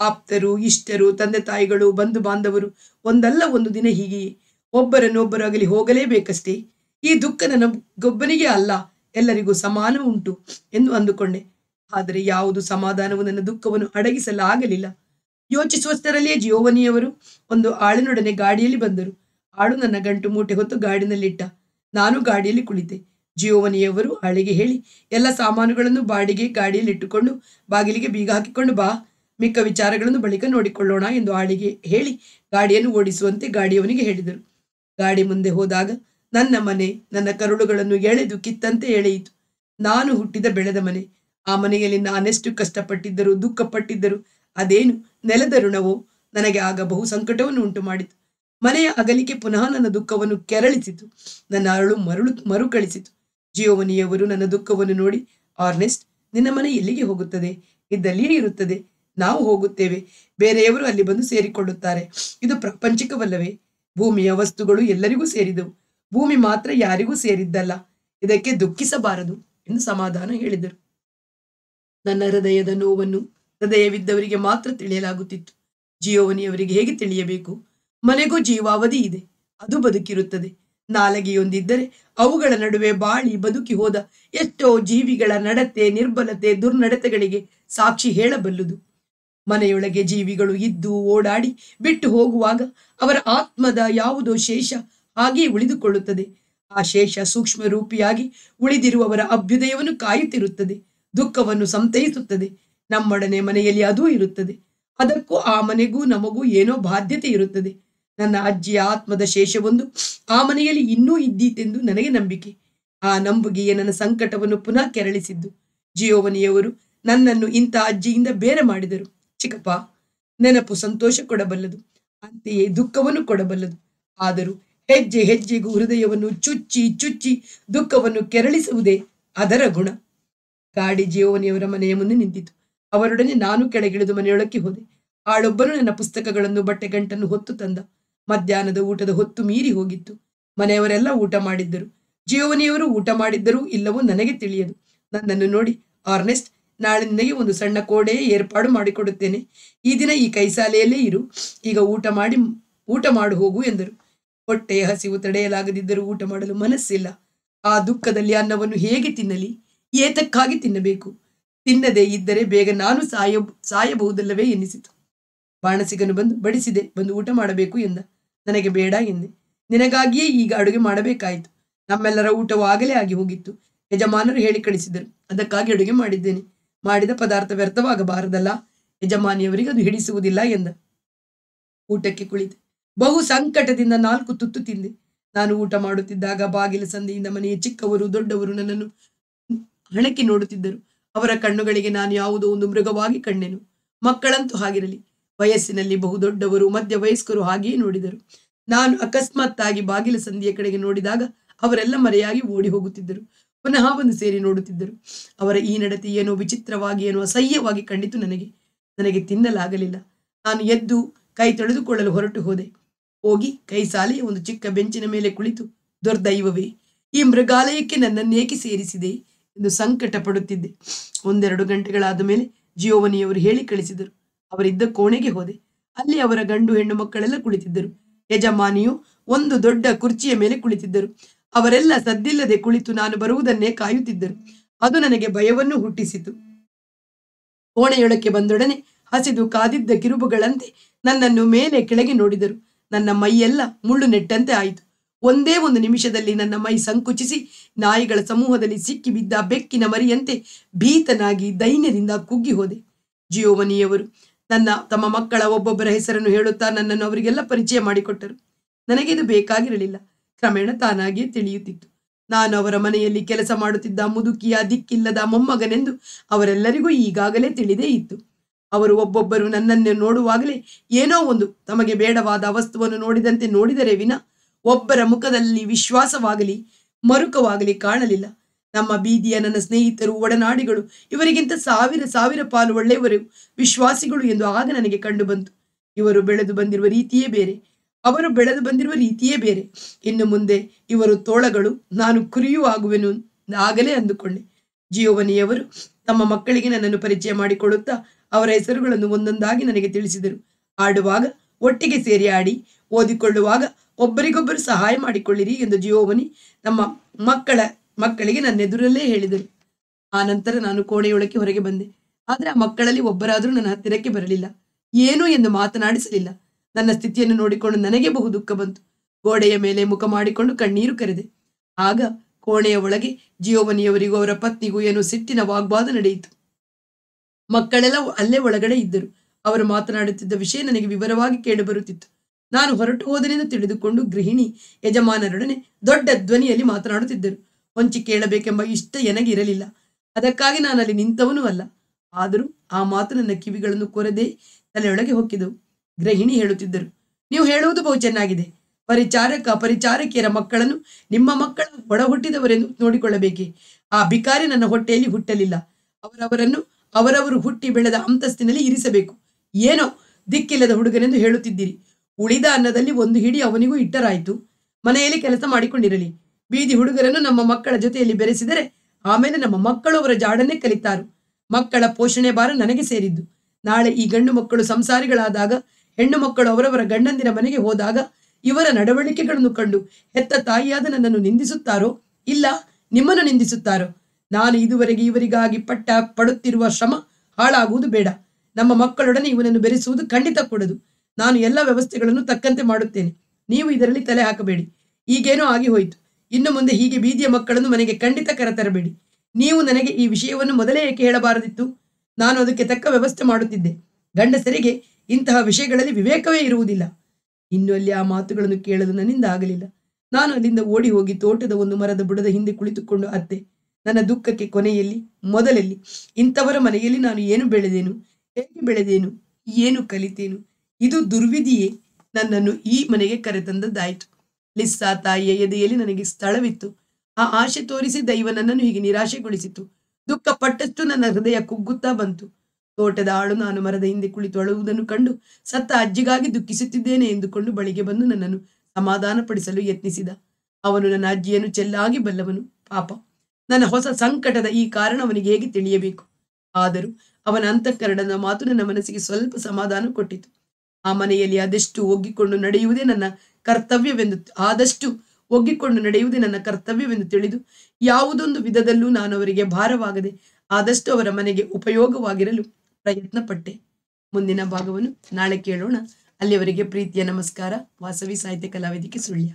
ಆಪ್ತರು ಇಷ್ಟರು ತಂದೆ ತಾಯಿಗಳು ಬಂಧು ಬಾಂಧವರು ಒಂದಲ್ಲ ಒಂದು ದಿನ ಹೀಗೆಯೇ ಒಬ್ಬರನ್ನೊಬ್ಬರಾಗಲಿ ಹೋಗಲೇಬೇಕಷ್ಟೇ ಈ ದುಃಖ ನನ್ನ ಗೊಬ್ಬನಿಗೆ ಅಲ್ಲ ಎಲ್ಲರಿಗೂ ಸಮಾನ ಉಂಟು ಎಂದು ಅಂದುಕೊಂಡೆ ಆದರೆ ಯಾವುದು ಸಮಾಧಾನವು ನನ್ನ ದುಃಖವನ್ನು ಅಡಗಿಸಲಾಗಲಿಲ್ಲ ಯೋಚಿಸುವಷ್ಟರಲ್ಲಿಯೇ ಜಿಯೋವನಿಯವರು ಒಂದು ಆಳಿನೊಡನೆ ಗಾಡಿಯಲ್ಲಿ ಬಂದರು ಆಳು ನನ್ನ ಗಂಟು ಮೂಟೆ ಹೊತ್ತು ಗಾಡಿನಲ್ಲಿಟ್ಟ ನಾನು ಗಾಡಿಯಲ್ಲಿ ಕುಳಿತೆ ಜಿಯೋವನಿಯವರು ಆಳಿಗೆ ಹೇಳಿ ಎಲ್ಲ ಸಾಮಾನುಗಳನ್ನು ಬಾಡಿಗೆ ಗಾಡಿಯಲ್ಲಿಟ್ಟುಕೊಂಡು ಬಾಗಿಲಿಗೆ ಬೀಗ ಹಾಕಿಕೊಂಡು ಬಾ ಮಿಕ್ಕ ವಿಚಾರಗಳನ್ನು ಬಳಿಕ ನೋಡಿಕೊಳ್ಳೋಣ ಎಂದು ಆಳಿಗೆ ಹೇಳಿ ಗಾಡಿಯನ್ನು ಓಡಿಸುವಂತೆ ಗಾಡಿಯವನಿಗೆ ಹೇಳಿದರು ಗಾಡಿ ಮುಂದೆ ಹೋದಾಗ ನನ್ನ ಮನೆ ನನ್ನ ಕರುಳುಗಳನ್ನು ಎಳೆದು ಕಿತ್ತಂತೆ ಎಳೆಯಿತು ನಾನು ಹುಟ್ಟಿದ ಬೆಳೆದ ಮನೆ ಆ ಮನೆಯಲ್ಲಿ ನಾನೆಷ್ಟು ಕಷ್ಟಪಟ್ಟಿದ್ದರು ದುಃಖಪಟ್ಟಿದ್ದರು ಅದೇನು ನೆಲದ ಋಣವೋ ನನಗೆ ಆಗ ಬಹು ಸಂಕಟವನ್ನು ಉಂಟು ಮಾಡಿತು ಮನೆಯ ಅಗಲಿಕೆ ಪುನಃ ನನ್ನ ದುಃಖವನ್ನು ಕೆರಳಿಸಿತು ನನ್ನ ಅರಳು ಮರಳು ಮರುಕಳಿಸಿತು ಜಿಯೋವನಿಯವರು ನನ್ನ ದುಃಖವನ್ನು ನೋಡಿ ಆರ್ನೆಸ್ಟ್ ನಿನ್ನ ಮನೆ ಎಲ್ಲಿಗೆ ಹೋಗುತ್ತದೆ ಇದ್ದಲ್ಲಿಯೇ ಇರುತ್ತದೆ ನಾವು ಹೋಗುತ್ತೇವೆ ಬೇರೆಯವರು ಅಲ್ಲಿ ಬಂದು ಸೇರಿಕೊಳ್ಳುತ್ತಾರೆ ಇದು ಪ್ರಪಂಚಕವಲ್ಲವೇ ಭೂಮಿಯ ವಸ್ತುಗಳು ಎಲ್ಲರಿಗೂ ಸೇರಿದವು ಭೂಮಿ ಮಾತ್ರ ಯಾರಿಗೂ ಸೇರಿದ್ದಲ್ಲ ಇದಕ್ಕೆ ದುಃಖಿಸಬಾರದು ಎಂದು ಸಮಾಧಾನ ಹೇಳಿದರು ನನ್ನ ಹೃದಯದ ನೋವನ್ನು ಹೃದಯವಿದ್ದವರಿಗೆ ಮಾತ್ರ ತಿಳಿಯಲಾಗುತ್ತಿತ್ತು ಜೀವವನಿಯವರಿಗೆ ಹೇಗೆ ತಿಳಿಯಬೇಕು ಮನೆಗೂ ಜೀವಾವಧಿ ಇದೆ ಅದು ಬದುಕಿರುತ್ತದೆ ನಾಲಗೆಯೊಂದಿದ್ದರೆ ಅವುಗಳ ನಡುವೆ ಬಾಳಿ ಬದುಕಿ ಹೋದ ಎಷ್ಟೋ ಜೀವಿಗಳ ನಡತೆ ನಿರ್ಬಲತೆ ದುರ್ನಡತೆಗಳಿಗೆ ಸಾಕ್ಷಿ ಹೇಳಬಲ್ಲುದು ಮನೆಯೊಳಗೆ ಜೀವಿಗಳು ಇದ್ದು ಓಡಾಡಿ ಬಿಟ್ಟು ಹೋಗುವಾಗ ಅವರ ಆತ್ಮದ ಯಾವುದೋ ಶೇಷ ಹಾಗೆಯೇ ಉಳಿದುಕೊಳ್ಳುತ್ತದೆ ಆ ಶೇಷ ಸೂಕ್ಷ್ಮ ರೂಪಿಯಾಗಿ ಉಳಿದಿರುವವರ ಅಭ್ಯುದಯವನ್ನು ಕಾಯುತ್ತಿರುತ್ತದೆ ದುಃಖವನ್ನು ಸಂತೈಸುತ್ತದೆ ನಮ್ಮೊಡನೆ ಮನೆಯಲ್ಲಿ ಅದೂ ಇರುತ್ತದೆ ಅದಕ್ಕೂ ಆ ಮನೆಗೂ ನಮಗೂ ಏನೋ ಬಾಧ್ಯತೆ ಇರುತ್ತದೆ ನನ್ನ ಅಜ್ಜಿಯ ಆತ್ಮದ ಶೇಷವೊಂದು ಆ ಮನೆಯಲ್ಲಿ ಇನ್ನೂ ಇದ್ದೀತೆಂದು ನನಗೆ ನಂಬಿಕೆ ಆ ನಂಬುಗೆಯೇ ನನ್ನ ಸಂಕಟವನ್ನು ಪುನಃ ಕೆರಳಿಸಿದ್ದು ಜಿಯೋವನಿಯವರು ನನ್ನನ್ನು ಇಂಥ ಅಜ್ಜಿಯಿಂದ ಬೇರೆ ಮಾಡಿದರು ಚಿಕ್ಕಪ್ಪ ನೆನಪು ಸಂತೋಷ ಕೊಡಬಲ್ಲದು ಅಂತೆಯೇ ದುಃಖವನ್ನು ಕೊಡಬಲ್ಲದು ಆದರೂ ಹೆಜ್ಜೆ ಹೆಜ್ಜೆಗೂ ಹೃದಯವನ್ನು ಚುಚ್ಚಿ ಚುಚ್ಚಿ ದುಃಖವನ್ನು ಕೆರಳಿಸುವುದೇ ಅದರ ಗುಣ ಗಾಡಿ ಜಿಯೋವನಿಯವರ ಮನೆಯ ಮುಂದೆ ನಿಂತಿತು ಅವರೊಡನೆ ನಾನು ಕೆಳಗಿಳಿದು ಮನೆಯೊಳಕ್ಕೆ ಹೋದೆ ಆಳೊಬ್ಬರು ನನ್ನ ಪುಸ್ತಕಗಳನ್ನು ಬಟ್ಟೆಗಂಟನ್ನು ಹೊತ್ತು ತಂದ ಮಧ್ಯಾಹ್ನದ ಊಟದ ಹೊತ್ತು ಮೀರಿ ಹೋಗಿತ್ತು ಮನೆಯವರೆಲ್ಲ ಊಟ ಮಾಡಿದ್ದರು ಜೀವನಿಯವರು ಊಟ ಮಾಡಿದ್ದರೂ ಇಲ್ಲವೋ ನನಗೆ ತಿಳಿಯದು ನನ್ನನ್ನು ನೋಡಿ ಆರ್ನೆಸ್ಟ್ ನಾಳೆ ನಿನಗೆ ಒಂದು ಸಣ್ಣ ಕೋಡೆ ಏರ್ಪಾಡು ಮಾಡಿಕೊಡುತ್ತೇನೆ ಈ ದಿನ ಈ ಕೈಸಾಲೆಯಲ್ಲೇ ಇರು ಈಗ ಊಟ ಮಾಡಿ ಊಟ ಮಾಡು ಹೋಗು ಎಂದರು ಹೊಟ್ಟೆಯ ಹಸಿವು ತಡೆಯಲಾಗದಿದ್ದರೂ ಊಟ ಮಾಡಲು ಮನಸ್ಸಿಲ್ಲ ಆ ದುಃಖದಲ್ಲಿ ಅನ್ನವನ್ನು ಹೇಗೆ ತಿನ್ನಲಿ ಏತಕ್ಕಾಗಿ ತಿನ್ನಬೇಕು ತಿನ್ನದೇ ಇದ್ದರೆ ಬೇಗ ನಾನು ಸಾಯ ಸಾಯಬಹುದಲ್ಲವೇ ಎನ್ನಿಸಿತು ಬಾಣಸಿಗನು ಬಂದು ಬಡಿಸಿದೆ ಬಂದು ಊಟ ಮಾಡಬೇಕು ಎಂದ ನನಗೆ ಬೇಡ ಎಂದೆ ನಿನಗಾಗಿಯೇ ಈಗ ಅಡುಗೆ ಮಾಡಬೇಕಾಯಿತು ನಮ್ಮೆಲ್ಲರ ಊಟವು ಆಗಲೇ ಆಗಿ ಹೋಗಿತ್ತು ಯಜಮಾನರು ಹೇಳಿ ಕಳಿಸಿದರು ಅದಕ್ಕಾಗಿ ಅಡುಗೆ ಮಾಡಿದ್ದೇನೆ ಮಾಡಿದ ಪದಾರ್ಥ ವ್ಯರ್ಥವಾಗಬಾರದಲ್ಲ ಯಜಮಾನಿಯವರಿಗೆ ಅದು ಹಿಡಿಸುವುದಿಲ್ಲ ಎಂದ ಊಟಕ್ಕೆ ಕುಳಿತೆ ಬಹು ಸಂಕಟದಿಂದ ನಾಲ್ಕು ತುತ್ತು ತಿಂದೆ ನಾನು ಊಟ ಮಾಡುತ್ತಿದ್ದಾಗ ಬಾಗಿಲ ಸಂದೆಯಿಂದ ಮನೆಯ ಚಿಕ್ಕವರು ದೊಡ್ಡವರು ನನ್ನನ್ನು ಹಣಕ್ಕೆ ನೋಡುತ್ತಿದ್ದರು ಅವರ ಕಣ್ಣುಗಳಿಗೆ ನಾನು ಯಾವುದೋ ಒಂದು ಮೃಗವಾಗಿ ಕಣ್ಣೆನು ಮಕ್ಕಳಂತೂ ಹಾಗಿರಲಿ ವಯಸ್ಸಿನಲ್ಲಿ ಬಹುದೊಡ್ಡವರು ಮಧ್ಯ ವಯಸ್ಕರು ಹಾಗೆಯೇ ನೋಡಿದರು ನಾನು ಅಕಸ್ಮಾತ್ತಾಗಿ ಬಾಗಿಲ ಸಂಧಿಯ ಕಡೆಗೆ ನೋಡಿದಾಗ ಅವರೆಲ್ಲ ಮರೆಯಾಗಿ ಓಡಿ ಹೋಗುತ್ತಿದ್ದರು ಪುನಃ ಒಂದು ಸೇರಿ ನೋಡುತ್ತಿದ್ದರು ಅವರ ಈ ನಡತೆ ಏನೋ ವಿಚಿತ್ರವಾಗಿ ಏನೋ ಅಸಹ್ಯವಾಗಿ ಕಂಡಿತು ನನಗೆ ನನಗೆ ತಿನ್ನಲಾಗಲಿಲ್ಲ ನಾನು ಎದ್ದು ಕೈ ತೊಳೆದುಕೊಳ್ಳಲು ಹೊರಟು ಹೋದೆ ಹೋಗಿ ಕೈ ಸಾಲಿ ಒಂದು ಚಿಕ್ಕ ಬೆಂಚಿನ ಮೇಲೆ ಕುಳಿತು ದುರ್ದೈವವೇ ಈ ಮೃಗಾಲಯಕ್ಕೆ ನನ್ನನ್ನೇಕೆ ಸೇರಿಸಿದೆ ಎಂದು ಸಂಕಟ ಪಡುತ್ತಿದ್ದೆ ಒಂದೆರಡು ಗಂಟೆಗಳಾದ ಮೇಲೆ ಜಿಯೋವನಿಯವರು ಹೇಳಿ ಕಳಿಸಿದರು ಅವರಿದ್ದ ಕೋಣೆಗೆ ಹೋದೆ ಅಲ್ಲಿ ಅವರ ಗಂಡು ಹೆಣ್ಣು ಮಕ್ಕಳೆಲ್ಲ ಕುಳಿತಿದ್ದರು ಯಜಮಾನಿಯು ಒಂದು ದೊಡ್ಡ ಕುರ್ಚಿಯ ಮೇಲೆ ಕುಳಿತಿದ್ದರು ಅವರೆಲ್ಲ ಸದ್ದಿಲ್ಲದೆ ಕುಳಿತು ನಾನು ಬರುವುದನ್ನೇ ಕಾಯುತ್ತಿದ್ದರು ಅದು ನನಗೆ ಭಯವನ್ನು ಹುಟ್ಟಿಸಿತು ಕೋಣೆಯೊಳಕ್ಕೆ ಬಂದೊಡನೆ ಹಸಿದು ಕಾದಿದ್ದ ಕಿರುಬುಗಳಂತೆ ನನ್ನನ್ನು ಮೇಲೆ ಕೆಳಗೆ ನೋಡಿದರು ನನ್ನ ಮೈಯೆಲ್ಲ ಮುಳ್ಳು ನೆಟ್ಟಂತೆ ಆಯಿತು ಒಂದೇ ಒಂದು ನಿಮಿಷದಲ್ಲಿ ನನ್ನ ಮೈ ಸಂಕುಚಿಸಿ ನಾಯಿಗಳ ಸಮೂಹದಲ್ಲಿ ಸಿಕ್ಕಿಬಿದ್ದ ಬೆಕ್ಕಿನ ಮರಿಯಂತೆ ಭೀತನಾಗಿ ದೈನ್ಯದಿಂದ ಕುಗ್ಗಿ ಹೋದೆ ಜಿಯೋವನಿಯವರು ನನ್ನ ತಮ್ಮ ಮಕ್ಕಳ ಒಬ್ಬೊಬ್ಬರ ಹೆಸರನ್ನು ಹೇಳುತ್ತಾ ನನ್ನನ್ನು ಅವರಿಗೆಲ್ಲ ಪರಿಚಯ ಮಾಡಿಕೊಟ್ಟರು ನನಗೆ ಇದು ಬೇಕಾಗಿರಲಿಲ್ಲ ಕ್ರಮೇಣ ತಾನಾಗಿಯೇ ತಿಳಿಯುತ್ತಿತ್ತು ನಾನು ಅವರ ಮನೆಯಲ್ಲಿ ಕೆಲಸ ಮಾಡುತ್ತಿದ್ದ ಮುದುಕಿಯ ದಿಕ್ಕಿಲ್ಲದ ಮೊಮ್ಮಗನೆಂದು ಅವರೆಲ್ಲರಿಗೂ ಈಗಾಗಲೇ ತಿಳಿದೇ ಇತ್ತು ಅವರು ಒಬ್ಬೊಬ್ಬರು ನನ್ನನ್ನು ನೋಡುವಾಗಲೇ ಏನೋ ಒಂದು ತಮಗೆ ಬೇಡವಾದ ವಸ್ತುವನ್ನು ನೋಡಿದಂತೆ ನೋಡಿದರೆ ವಿನಾ ಒಬ್ಬರ ಮುಖದಲ್ಲಿ ವಿಶ್ವಾಸವಾಗಲಿ ಮರುಕವಾಗಲಿ ಕಾಣಲಿಲ್ಲ ನಮ್ಮ ಬೀದಿಯ ನನ್ನ ಸ್ನೇಹಿತರು ಒಡನಾಡಿಗಳು ಇವರಿಗಿಂತ ಸಾವಿರ ಸಾವಿರ ಪಾಲು ಒಳ್ಳೆಯವರು ವಿಶ್ವಾಸಿಗಳು ಎಂದು ಆಗ ನನಗೆ ಕಂಡು ಬಂತು ಇವರು ಬೆಳೆದು ಬಂದಿರುವ ರೀತಿಯೇ ಬೇರೆ ಅವರು ಬೆಳೆದು ಬಂದಿರುವ ರೀತಿಯೇ ಬೇರೆ ಇನ್ನು ಮುಂದೆ ಇವರು ತೋಳಗಳು ನಾನು ಕುರಿಯೂ ಆಗುವೆನು ಆಗಲೇ ಅಂದುಕೊಂಡೆ ಜಿಯೋವನಿಯವರು ತಮ್ಮ ಮಕ್ಕಳಿಗೆ ನನ್ನನ್ನು ಪರಿಚಯ ಮಾಡಿಕೊಳ್ಳುತ್ತಾ ಅವರ ಹೆಸರುಗಳನ್ನು ಒಂದೊಂದಾಗಿ ನನಗೆ ತಿಳಿಸಿದರು ಆಡುವಾಗ ಒಟ್ಟಿಗೆ ಸೇರಿ ಆಡಿ ಓದಿಕೊಳ್ಳುವಾಗ ಒಬ್ಬರಿಗೊಬ್ಬರು ಸಹಾಯ ಮಾಡಿಕೊಳ್ಳಿರಿ ಎಂದು ಜಿಯೋವನಿ ನಮ್ಮ ಮಕ್ಕಳ ಮಕ್ಕಳಿಗೆ ನನ್ನ ಎದುರಲ್ಲೇ ಹೇಳಿದರು ಆ ನಂತರ ನಾನು ಕೋಣೆಯೊಳಕ್ಕೆ ಹೊರಗೆ ಬಂದೆ ಆದರೆ ಆ ಮಕ್ಕಳಲ್ಲಿ ಒಬ್ಬರಾದರೂ ನನ್ನ ಹತ್ತಿರಕ್ಕೆ ಬರಲಿಲ್ಲ ಏನು ಎಂದು ಮಾತನಾಡಿಸಲಿಲ್ಲ ನನ್ನ ಸ್ಥಿತಿಯನ್ನು ನೋಡಿಕೊಂಡು ನನಗೆ ಬಹು ದುಃಖ ಬಂತು ಗೋಡೆಯ ಮೇಲೆ ಮುಖ ಮಾಡಿಕೊಂಡು ಕಣ್ಣೀರು ಕರೆದೆ ಆಗ ಕೋಣೆಯ ಒಳಗೆ ಜಿಯೋವನಿಯವರಿಗೂ ಅವರ ಪತ್ನಿಗೂ ಏನೋ ಸಿಟ್ಟಿನ ವಾಗ್ವಾದ ನಡೆಯಿತು ಮಕ್ಕಳೆಲ್ಲ ಅಲ್ಲೇ ಒಳಗಡೆ ಇದ್ದರು ಅವರು ಮಾತನಾಡುತ್ತಿದ್ದ ವಿಷಯ ನನಗೆ ವಿವರವಾಗಿ ಕೇಳಿಬರುತ್ತಿತ್ತು ನಾನು ಹೊರಟು ಹೋದನೆಂದು ತಿಳಿದುಕೊಂಡು ಗೃಹಿಣಿ ಯಜಮಾನರೊಡನೆ ದೊಡ್ಡ ಧ್ವನಿಯಲ್ಲಿ ಮಾತನಾಡುತ್ತಿದ್ದರು ಹೊಂಚಿ ಕೇಳಬೇಕೆಂಬ ಇಷ್ಟ ಎನಗಿರಲಿಲ್ಲ ಅದಕ್ಕಾಗಿ ನಾನು ಅಲ್ಲಿ ನಿಂತವನೂ ಅಲ್ಲ ಆದರೂ ಆ ಮಾತು ನನ್ನ ಕಿವಿಗಳನ್ನು ಕೊರದೆ ತಲೆಯೊಳಗೆ ಹೊಕ್ಕಿದವು ಗೃಹಿಣಿ ಹೇಳುತ್ತಿದ್ದರು ನೀವು ಹೇಳುವುದು ಬಹು ಚೆನ್ನಾಗಿದೆ ಪರಿಚಾರಕ ಪರಿಚಾರಕಿಯರ ಮಕ್ಕಳನ್ನು ನಿಮ್ಮ ಮಕ್ಕಳ ಒಡ ಹುಟ್ಟಿದವರೆಂದು ನೋಡಿಕೊಳ್ಳಬೇಕೆ ಆ ಬಿಕಾರಿ ನನ್ನ ಹೊಟ್ಟೆಯಲ್ಲಿ ಹುಟ್ಟಲಿಲ್ಲ ಅವರವರನ್ನು ಅವರವರು ಹುಟ್ಟಿ ಬೆಳೆದ ಅಂತಸ್ತಿನಲ್ಲಿ ಇರಿಸಬೇಕು ಏನೋ ದಿಕ್ಕಿಲ್ಲದ ಹುಡುಗನೆಂದು ಹೇಳುತ್ತಿದ್ದೀರಿ ಉಳಿದ ಅನ್ನದಲ್ಲಿ ಒಂದು ಹಿಡಿ ಅವನಿಗೂ ಇಟ್ಟರಾಯಿತು ಮನೆಯಲ್ಲಿ ಕೆಲಸ ಮಾಡಿಕೊಂಡಿರಲಿ ಬೀದಿ ಹುಡುಗರನ್ನು ನಮ್ಮ ಮಕ್ಕಳ ಜೊತೆಯಲ್ಲಿ ಬೆರೆಸಿದರೆ ಆಮೇಲೆ ನಮ್ಮ ಮಕ್ಕಳು ಅವರ ಜಾಡನ್ನೇ ಕಲಿತಾರು ಮಕ್ಕಳ ಪೋಷಣೆ ಭಾರ ನನಗೆ ಸೇರಿದ್ದು ನಾಳೆ ಈ ಗಂಡು ಮಕ್ಕಳು ಸಂಸಾರಿಗಳಾದಾಗ ಹೆಣ್ಣು ಮಕ್ಕಳು ಅವರವರ ಗಂಡಂದಿನ ಮನೆಗೆ ಹೋದಾಗ ಇವರ ನಡವಳಿಕೆಗಳನ್ನು ಕಂಡು ಹೆತ್ತ ತಾಯಿಯಾದ ನನ್ನನ್ನು ನಿಂದಿಸುತ್ತಾರೋ ಇಲ್ಲ ನಿಮ್ಮನ್ನು ನಿಂದಿಸುತ್ತಾರೋ ನಾನು ಇದುವರೆಗೆ ಇವರಿಗಾಗಿ ಪಟ್ಟ ಪಡುತ್ತಿರುವ ಶ್ರಮ ಹಾಳಾಗುವುದು ಬೇಡ ನಮ್ಮ ಮಕ್ಕಳೊಡನೆ ಇವನನ್ನು ಬೆರೆಸುವುದು ಖಂಡಿತ ಕೊಡದು ನಾನು ಎಲ್ಲ ವ್ಯವಸ್ಥೆಗಳನ್ನು ತಕ್ಕಂತೆ ಮಾಡುತ್ತೇನೆ ನೀವು ಇದರಲ್ಲಿ ತಲೆ ಹಾಕಬೇಡಿ ಈಗೇನೋ ಆಗಿ ಹೋಯಿತು ಇನ್ನು ಮುಂದೆ ಹೀಗೆ ಬೀದಿಯ ಮಕ್ಕಳನ್ನು ಮನೆಗೆ ಖಂಡಿತ ಕರೆತರಬೇಡಿ ನೀವು ನನಗೆ ಈ ವಿಷಯವನ್ನು ಮೊದಲೇ ಏಕೆ ಹೇಳಬಾರದಿತ್ತು ನಾನು ಅದಕ್ಕೆ ತಕ್ಕ ವ್ಯವಸ್ಥೆ ಮಾಡುತ್ತಿದ್ದೆ ಗಂಡಸರಿಗೆ ಇಂತಹ ವಿಷಯಗಳಲ್ಲಿ ವಿವೇಕವೇ ಇರುವುದಿಲ್ಲ ಇನ್ನು ಅಲ್ಲಿ ಆ ಮಾತುಗಳನ್ನು ಕೇಳಲು ನನ್ನಿಂದ ಆಗಲಿಲ್ಲ ನಾನು ಅಲ್ಲಿಂದ ಓಡಿ ಹೋಗಿ ತೋಟದ ಒಂದು ಮರದ ಬುಡದ ಹಿಂದೆ ಕುಳಿತುಕೊಂಡು ಅತ್ತೆ ನನ್ನ ದುಃಖಕ್ಕೆ ಕೊನೆಯಲ್ಲಿ ಮೊದಲಲ್ಲಿ ಇಂಥವರ ಮನೆಯಲ್ಲಿ ನಾನು ಏನು ಬೆಳೆದೇನು ಹೇಗೆ ಬೆಳೆದೇನು ಏನು ಕಲಿತೇನು ಇದು ದುರ್ವಿಧಿಯೇ ನನ್ನನ್ನು ಈ ಮನೆಗೆ ಕರೆತಂದದ್ದಾಯಿತು ಲಿಸ್ಸಾ ತಾಯಿಯ ಎದೆಯಲ್ಲಿ ನನಗೆ ಸ್ಥಳವಿತ್ತು ಆ ಆಶೆ ತೋರಿಸಿ ದೈವ ನನ್ನನ್ನು ಹೀಗೆ ನಿರಾಶೆಗೊಳಿಸಿತು ದುಃಖ ಪಟ್ಟಷ್ಟು ನನ್ನ ಹೃದಯ ಕುಗ್ಗುತ್ತಾ ಬಂತು ತೋಟದ ಆಳು ನಾನು ಮರದ ಹಿಂದೆ ಕುಳಿತು ಅಳುವುದನ್ನು ಕಂಡು ಸತ್ತ ಅಜ್ಜಿಗಾಗಿ ದುಃಖಿಸುತ್ತಿದ್ದೇನೆ ಎಂದುಕೊಂಡು ಬಳಿಗೆ ಬಂದು ನನ್ನನ್ನು ಸಮಾಧಾನಪಡಿಸಲು ಯತ್ನಿಸಿದ ಅವನು ನನ್ನ ಅಜ್ಜಿಯನ್ನು ಚೆಲ್ಲಾಗಿ ಬಲ್ಲವನು ಪಾಪ ನನ್ನ ಹೊಸ ಸಂಕಟದ ಈ ಕಾರಣ ಅವನಿಗೆ ಹೇಗೆ ತಿಳಿಯಬೇಕು ಆದರೂ ಅವನ ಅಂತಃಕರಣದ ಮಾತು ನನ್ನ ಮನಸ್ಸಿಗೆ ಸ್ವಲ್ಪ ಸಮಾಧಾನ ಕೊಟ್ಟಿತು ಆ ಮನೆಯಲ್ಲಿ ಅದೆಷ್ಟು ಒಗ್ಗಿಕೊಂಡು ನಡೆಯುವುದೇ ನನ್ನ ಕರ್ತವ್ಯವೆಂದು ಆದಷ್ಟು ಒಗ್ಗಿಕೊಂಡು ನಡೆಯುವುದೇ ನನ್ನ ಕರ್ತವ್ಯವೆಂದು ತಿಳಿದು ಯಾವುದೊಂದು ವಿಧದಲ್ಲೂ ನಾನು ಅವರಿಗೆ ಭಾರವಾಗದೆ ಆದಷ್ಟು ಅವರ ಮನೆಗೆ ಉಪಯೋಗವಾಗಿರಲು ಪ್ರಯತ್ನ ಪಟ್ಟೆ ಮುಂದಿನ ಭಾಗವನ್ನು ನಾಳೆ ಕೇಳೋಣ ಅಲ್ಲಿಯವರೆಗೆ ಪ್ರೀತಿಯ ನಮಸ್ಕಾರ ವಾಸವಿ ಸಾಹಿತ್ಯ ಕಲಾವಿದಿಕೆ ಸುಳ್ಯ